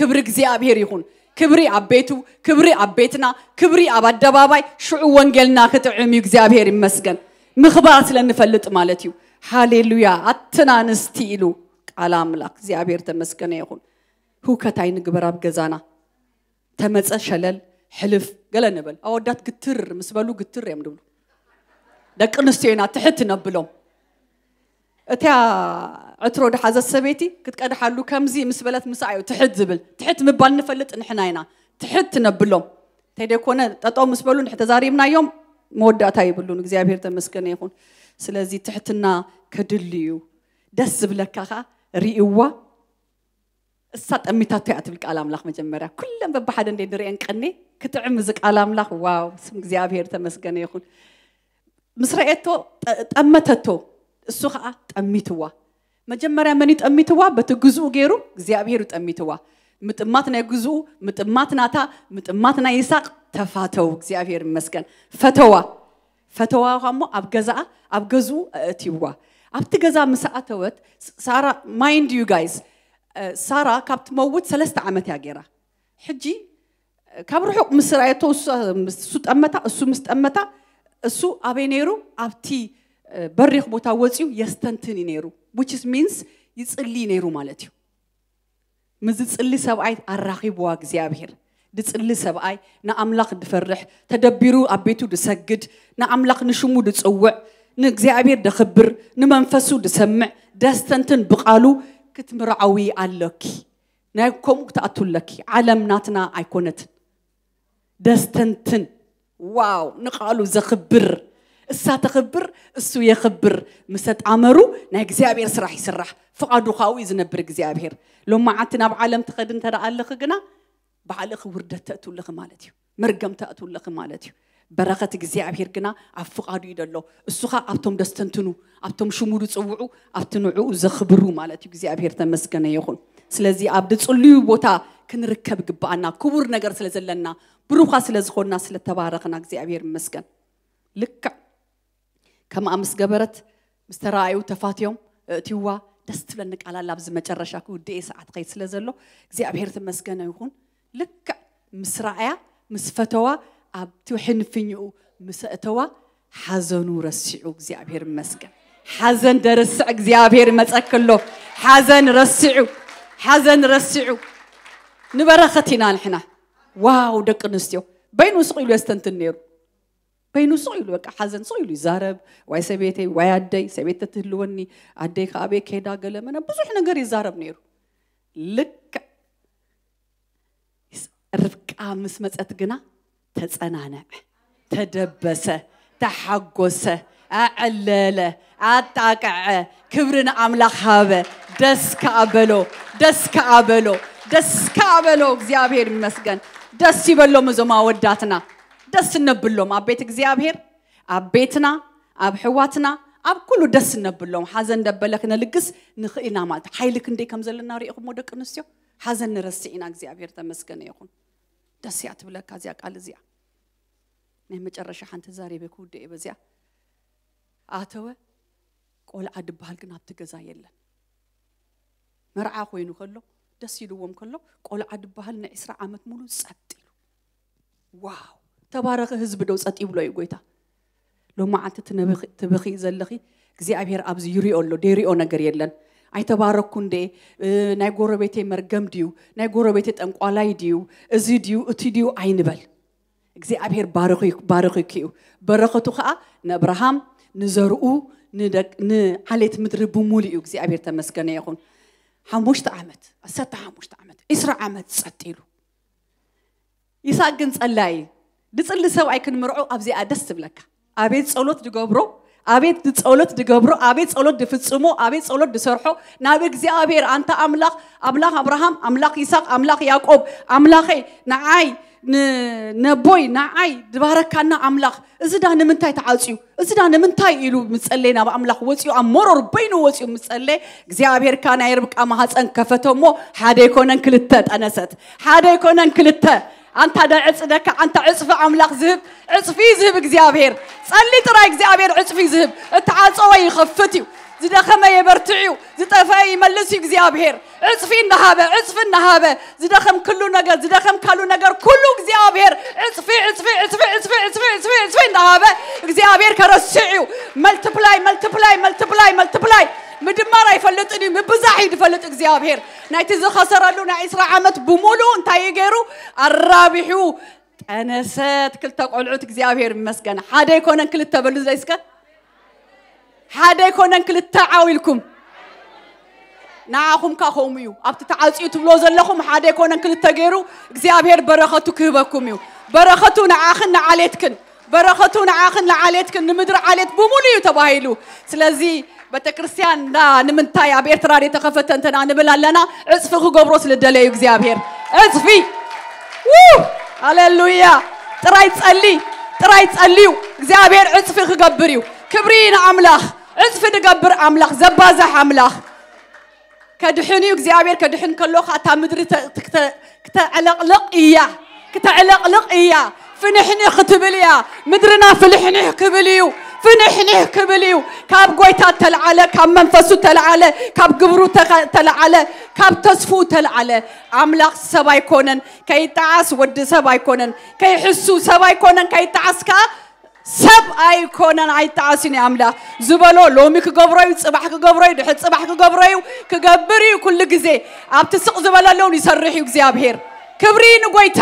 ክብሪ እግዚኣብሔር ይኹን ክብሪ ኣብ ቤቱ ክብሪ ኣብ ቤትና ክብሪ ኣብ ኣደባባይ ሽዑ ወንጌልና ክጥዕም እዩ እግዚኣብሔር ይመስገን ምኽባር ስለ ንፈልጥ ማለት እዩ ሃሌሉያ ኣትና ኣንስቲ ኢሉ ቃል ኣምላኽ እግዚኣብሔር ተመስገነ ይኹን ህውከታይ ንግበር ኣብ ገዛና ተመፀ ሸለል حلف قال نبل أودات كتر مسبلو كتر يا مدبل دك نستينا تحت نبلهم أتيا عترو ده حزة سبيتي كنت قاعد حلو كم زي مسبلات مساعي وتحت زبل تحت مبال نفلت إن حناينا تحت نبلهم تيدي كونا تطوم مسبلون حتى زاري من يوم مودة تايب اللون زي أبير تمسكني يكون سلازي تحتنا كدليو دس زبل كها ريوة سات أمي تاتي أتبلك ألام لخ مجمرة كلهم ببحدن دي دريان ክትዕም ዝቃል ኣምላኽ ዋው ስም እግዚኣብሄር ተመስገነ ይኹን ምስ ረአቶ ጠመተቶ እሱ ከዓ ጠሚትዋ መጀመርያ መን ጠሚትዋ በቲ ግዝኡ ገይሩ እግዚኣብሄሩ ጠሚትዋ ምጥማት ናይ ግዝኡ ምጥማት ናታ ምጥማት ናይ ይስቅ ተፋተው እግዚኣብሄር መስገን ፈተዋ ፈተዋ እሞ ኣብ ገዛኣ ኣብ ገዝኡ ኣእትይዋ ኣብቲ ገዛ ምስኣተወት ሳራ ማይንድ ዩ ጋይዝ ሳራ ካብ ትመውት ሰለስተ ዓመት እያ ገይራ ሕጂ ካብ ርሑቅ ምስ ረኣየ እሱ ጠመታ እሱ ምስ ጠመታ እሱ ኣበይ ነይሩ ኣብቲ በሪክ ቦታ ወፂኡ የስተንትን ነይሩ ዊች ሚንስ ይፅሊ ነይሩ ማለት እዩ ምዝፅሊ ሰብኣይ ኣራኺብዋ እግዚኣብሄር ድፅሊ ሰብኣይ ንኣምላኽ ድፈርሕ ተደቢሩ ኣብ ቤቱ ድሰግድ ንኣምላኽ ንሽሙ ድፅውዕ ንእግዚኣብሔር ደኽብር ንመንፈሱ ድሰምዕ ደስተንትን ብቓሉ ክትምርዓዊ ኣለኪ ናይ ከምኡ ክትኣቱለኪ ዓለም ናትና ኣይኮነትን ደስተንትን ዋው ንቃሉ ዘኽብር እሳ ተኽብር እሱ የኽብር ምስ ተጣመሩ ናይ እግዚኣብሔር ስራሕ ይስራሕ ፍቓዱ ካብኡ እዩ ዝነብር እግዚኣብሔር ሎማዓቲ ናብ ዓለም ትኸድ እንተ ኣለኺ ግና ባዕልኺ ውርደት ተእትውልኺ ማለት እዩ መርገም ተእትውልኺ ማለት እዩ በረኸት እግዚኣብሔር ግና ኣብ ፍቓዱ እዩ ደሎ እሱ ኣብቶም ደስተንትኑ ኣብቶም ሽሙዱ ፅውዑ ኣብቲ ንዕኡ ዘኽብሩ ማለት እዩ እግዚኣብሔር ተመስገነ ይኹን ስለዚ ኣብ ድፅልዩ ቦታ ክንርከብ ግባአና ክቡር ነገር ስለ ዘለና ብሩኻ ስለ ዝኾንና ስለተባረኽና እግዚኣብሔር ይመስገን ልክዕ ከምኣ ምስ ገበረት ምስ ተረኣዩ ተፋትዮም እእትይዋ ደስ ትብለኒ ቃላላ ኣብዚ መጨረሻ ክውድኤ ሰዓት ከይድ ስለ ዘሎ እግዚኣብሔር ተመስገነ ይኹን ልክዕ ምስ ረኣያ ምስ ፈተዋ ኣብቲ ሕንፍኝኡ ምስ እተዋ ሓዘኑ ረሲዑ እግዚኣብሔር ይመስገን ሓዘን ደርስዕ እግዚኣብሔር መፀክሎ ሓዘን ረሲዑ ሓዘን ረሲዑ ንበረኸት ኢና ንሕና ዋው ደቂ ኣንስትዮ በይኑ ስቕ ኢሉ የስተንትን ነይሩ በይኑ ስቕ ኢሉ በቃ ሓዘን ስቕ ኢሉ ይዛረብ ዋይ ሰቤተይ ዋይ ኣደይ ሰቤተ ትህልወኒ ኣደይ ከኣበይ ከይዳ ገለመነ ብዙሕ ነገር ይዛረብ ነይሩ ልክ ርብቃ ምስ መፀት ግና ተፀናነዐ ተደበሰ ተሓጎሰ ኣዕለለ ኣጣቅዐ ክብሪ ንኣምላኽ ሃበ ደስ ከኣበሎ ደስ ከኣበሎ ደስ ከኣበሎ እግዚአብሔር ይመስገን ደስ ይበሎም እዞም ኣወዳትና ደስ እነብሎም ኣብ ቤት እግዚኣብሄር ኣብ ቤትና ኣብ ሕዋትና ኣብ ኩሉ ደስ እነብሎም ሓዘን ደበለ ክነልግስ ንኽእልና ማለት ሓይሊ ክንደይ ከም ዘለና ሪኢኹሞ ደቂ ኣንስትዮ ሓዘን ንረስዕ ኢና እግዚኣብሄር ተመስገነ ይኹን ደስ እያ ትብለካ እዚኣ ቃል እዚኣ ናይ መጨረሻ ሓንቲ ዛሬበ ክውደ እየ በዚያ ኣተወ ቆልዓ ድበሃል ግን ኣብቲ ገዛ የለን መርዓ ኮይኑ ከሎ ደስ ይልዎም ከሎ ቆልዓ ድበሃል ናይ ዕስራ ዓመት ሙሉ ፀጥ ኢሉ ዋው ተባረኸ ህዝቢ ደው ፀጥ ይብሎ እዩ ጎይታ ሎመዓልቲ ትብኺ ዘለኺ እግዚኣብሔር ኣብዚ ይሪኦ ኣሎ ደይሪኦ ነገር የለን ኣይተባረኩን ደየ ናይ ጎረቤቴ መርገም ድዩ ናይ ጎረቤቴ ጠንቋላይ ድዩ እዚ ድዩ እቲ ድዩ ኣይንበል እግዚኣብሔር ባረኺኩ እዩ በረኸቱ ከዓ ንኣብርሃም ንዘርኡ ንዓሌት ምድሪ ብሙሉ እዩ እግዚኣብሔር ተመስገነ ይኹን ሓሙሽተ ዓመት ዓሰርተ ሓሙሽተ ዓመት ዕስራ ዓመት ዝፀጢሉ ይስቅ ግን ፀላይ ንፅሊ ሰብኣይ ክንምርዖ ኣብዚኣ ደስ ትብለካ ኣቤት ፀሎት ንገብሮ ኣቤት ንፀሎት ንገብሮ ኣቤት ፀሎት ንፍፅሞ ኣቤት ፀሎት ንሰርሖ ናብ እግዚኣብሔር ኣንተ ኣምላኽ ኣምላኽ ኣብርሃም ኣምላኽ ይስቅ ኣምላኽ ያዕቆብ ኣምላኸይ ንዓይ نبوي نعي دباركنا أملاخ إذا نمنتاي تعالسيو إذا نمنتاي إلو مسألينا بأملاخ وسيو أمرر بينو وسيو مسألة እግዚአብሔር ካና ይርብቃ ማህፀን ከፈተሞ ሓደ ይኮነን ክልተ ጠነሰት ሓደ ይኮነን ክልተ أنت عصدك أنت عصف أملاخ زهب عصفي زهب እግዚአብሔር ጸሊ ጥራይ እግዚአብሔር عصفي زهب أنت عصوي زدخمة يبرتعيو زدخمة يملسي كزيابهير عصفي النهابة عصفي النهابة زدخم كلو نقر زدخم كلو نقر كلو كزيابهير عصفي عصفي عصفي عصفي عصفي عصفي عصفي النهابة كزيابهير كرسعيو ملتبلاي ملتبلاي ملتبلاي ملتبلاي مدمارة يفلطني مبزاحي يفلط كزيابهير نايت زي خسر له نا إسرع عمت بمولو انتا يقيرو الرابحو أنا سات كل تقعو العوت كزيابهير مسكن حدا يكون كل التبلز ليسكن ሓደ ይኮነን ክልተ ዓው ኢልኩም ንዓኹም ካኸም እዩ ኣብቲ ተዓፅኡ ትብሎ ዘለኹም ሓደ ይኮነን ክልተ ገይሩ እግዚኣብሔር በረኸቱ ክህበኩም እዩ በረኸቱ ንዓኽን ንዓሌትክን በረኸቱ ንዓኽን ንዓሌትክን ንምድሪ ዓሌት ብሙሉ እዩ ተባሂሉ ስለዚ ቤተ ክርስቲያን ንምንታይ ኣብ ኤርትራ ደተኸፈተ እንተና ንብል ኣለና ዕፅፊ ክገብሮ ስለደለዩ እግዚኣብሔር ዕፅፊ ሃሌሉያ ጥራይ ጸሊ ጥራይ ጸልዩ እግዚአብሔር ዕፅፊ ክገብር እዩ ክብሪ ንኣምላኽ عطف دقبر أملاخ زبازة حملاخ كدحني وكزيابير كدحن كلوخ أتا مدري كتعلق لق إياه كتعلق لق إياه فنحني ختبليا مدرنا فلحني قبليو فنحني قبليو كاب قويتا تلعلى كاب منفسو تلعلى كاب قبرو تلعلى كاب تصفو تلعلى أملاخ سبايكونن كي تعس ود سبايكونن كي حسو سبايكونن كي تعس كا ሰብ ኣይኮነን ኣይተኣስን ኣምላኽ ዝበሎ ሎሚ ክገብሮ እዩ ፅባሕ ክገብሮ እዩ ድሕድ ፅባሕ ክገብሮ እዩ ክገብር እዩ ኩሉ ግዜ ኣብቲ ስቕ ዝበለለውን ይሰርሕ እዩ እግዚኣብሄር ክብሪ ንጎይታ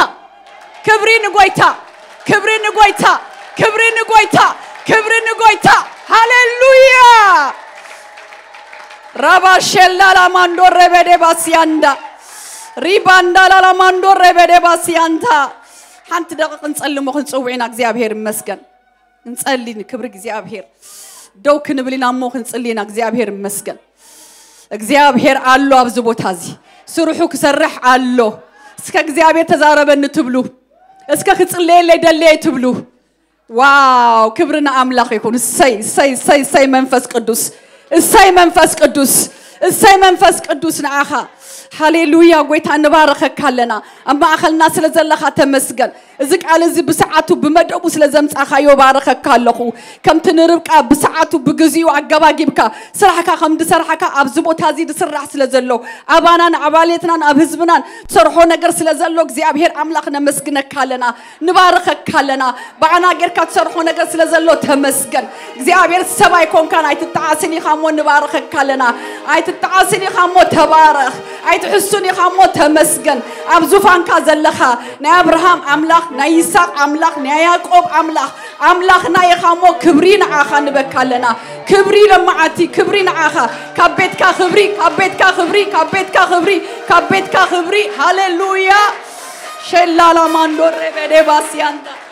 ክብሪ ንጎይታ ክብሪ ንጎይታ ክብሪ ንጎይታ ክብሪ ንጎይታ ሃሌሉያ ራባሸላላማንዶ ረበደ ሪባንዳላላማንዶ ረበደ ሓንቲ ደቂቕ ክንጸልሞ ክንጽውዕ ኢና እግዚኣብሔር ይመስገን نصلي كبر اغزيابهر دو كنبلينا مو نصلينا اغزيابهر مسكن اغزيابهر الله ابزو بوتازي سروحو كسرح الله اسك اغزيابهر تزارب نتبلو اسك خصلي لي دلي تبلو واو كبرنا املاخ يكون ساي ساي ساي ساي منفس قدوس ساي منفس قدوس እሰይ መንፈስ ቅዱስ ንዓኻ ሃሌሉያ ጎይታ ንባረኸካ ኣለና ኣብ ማእኸልና ስለ ዘለኻ ተመስገን እዚ ቃል እዚ ብሰዓቱ ብመደቡ ስለ ዘምፃኻዮ ባረኸካ ኣለኹ ከምቲ ንርብቃ ብሰዓቱ ብግዚኡ ኣገባጊብካ ስራሕካ ከም ድሰርሐካ ኣብዚ ቦታ እዚ ድስራሕ ስለ ዘሎ ኣባናን ኣባሌትናን ኣብ ህዝብናን ሰርሖ ነገር ስለ ዘሎ እግዚኣብሔር ኣምላኽ ነመስግነካ ኣለና ንባረኸካ ኣለና ባዕና ጌርካ ትሰርሖ ነገር ስለ ዘሎ ተመስገን እግዚኣብሔር ሰብኣይ ኮንካ ኣይትጠዓስን ኢኻ እሞ ንባረኸካ ኣለና ኣይት ኣይትጠቓስን ኢኻ እሞ ተባረኽ ኣይትሕሱን ኢኻ እሞ ተመስገን ኣብ ዙፋንካ ዘለኻ ናይ ኣብርሃም ኣምላኽ ናይ ይስሐቅ ኣምላኽ ናይ ያዕቆብ ኣምላኽ ኣምላኽና ኢኻ እሞ ክብሪ ንዓኻ ንበካ ኣለና ክብሪ ለመዓቲ ክብሪ ንዓኻ ካብ ቤትካ ክብሪ ካብ ቤትካ ክብሪ ካብ ቤትካ ክብሪ ካብ ቤትካ ክብሪ ሃሌሉያ ሸላላማንዶ ረበደባስያንታ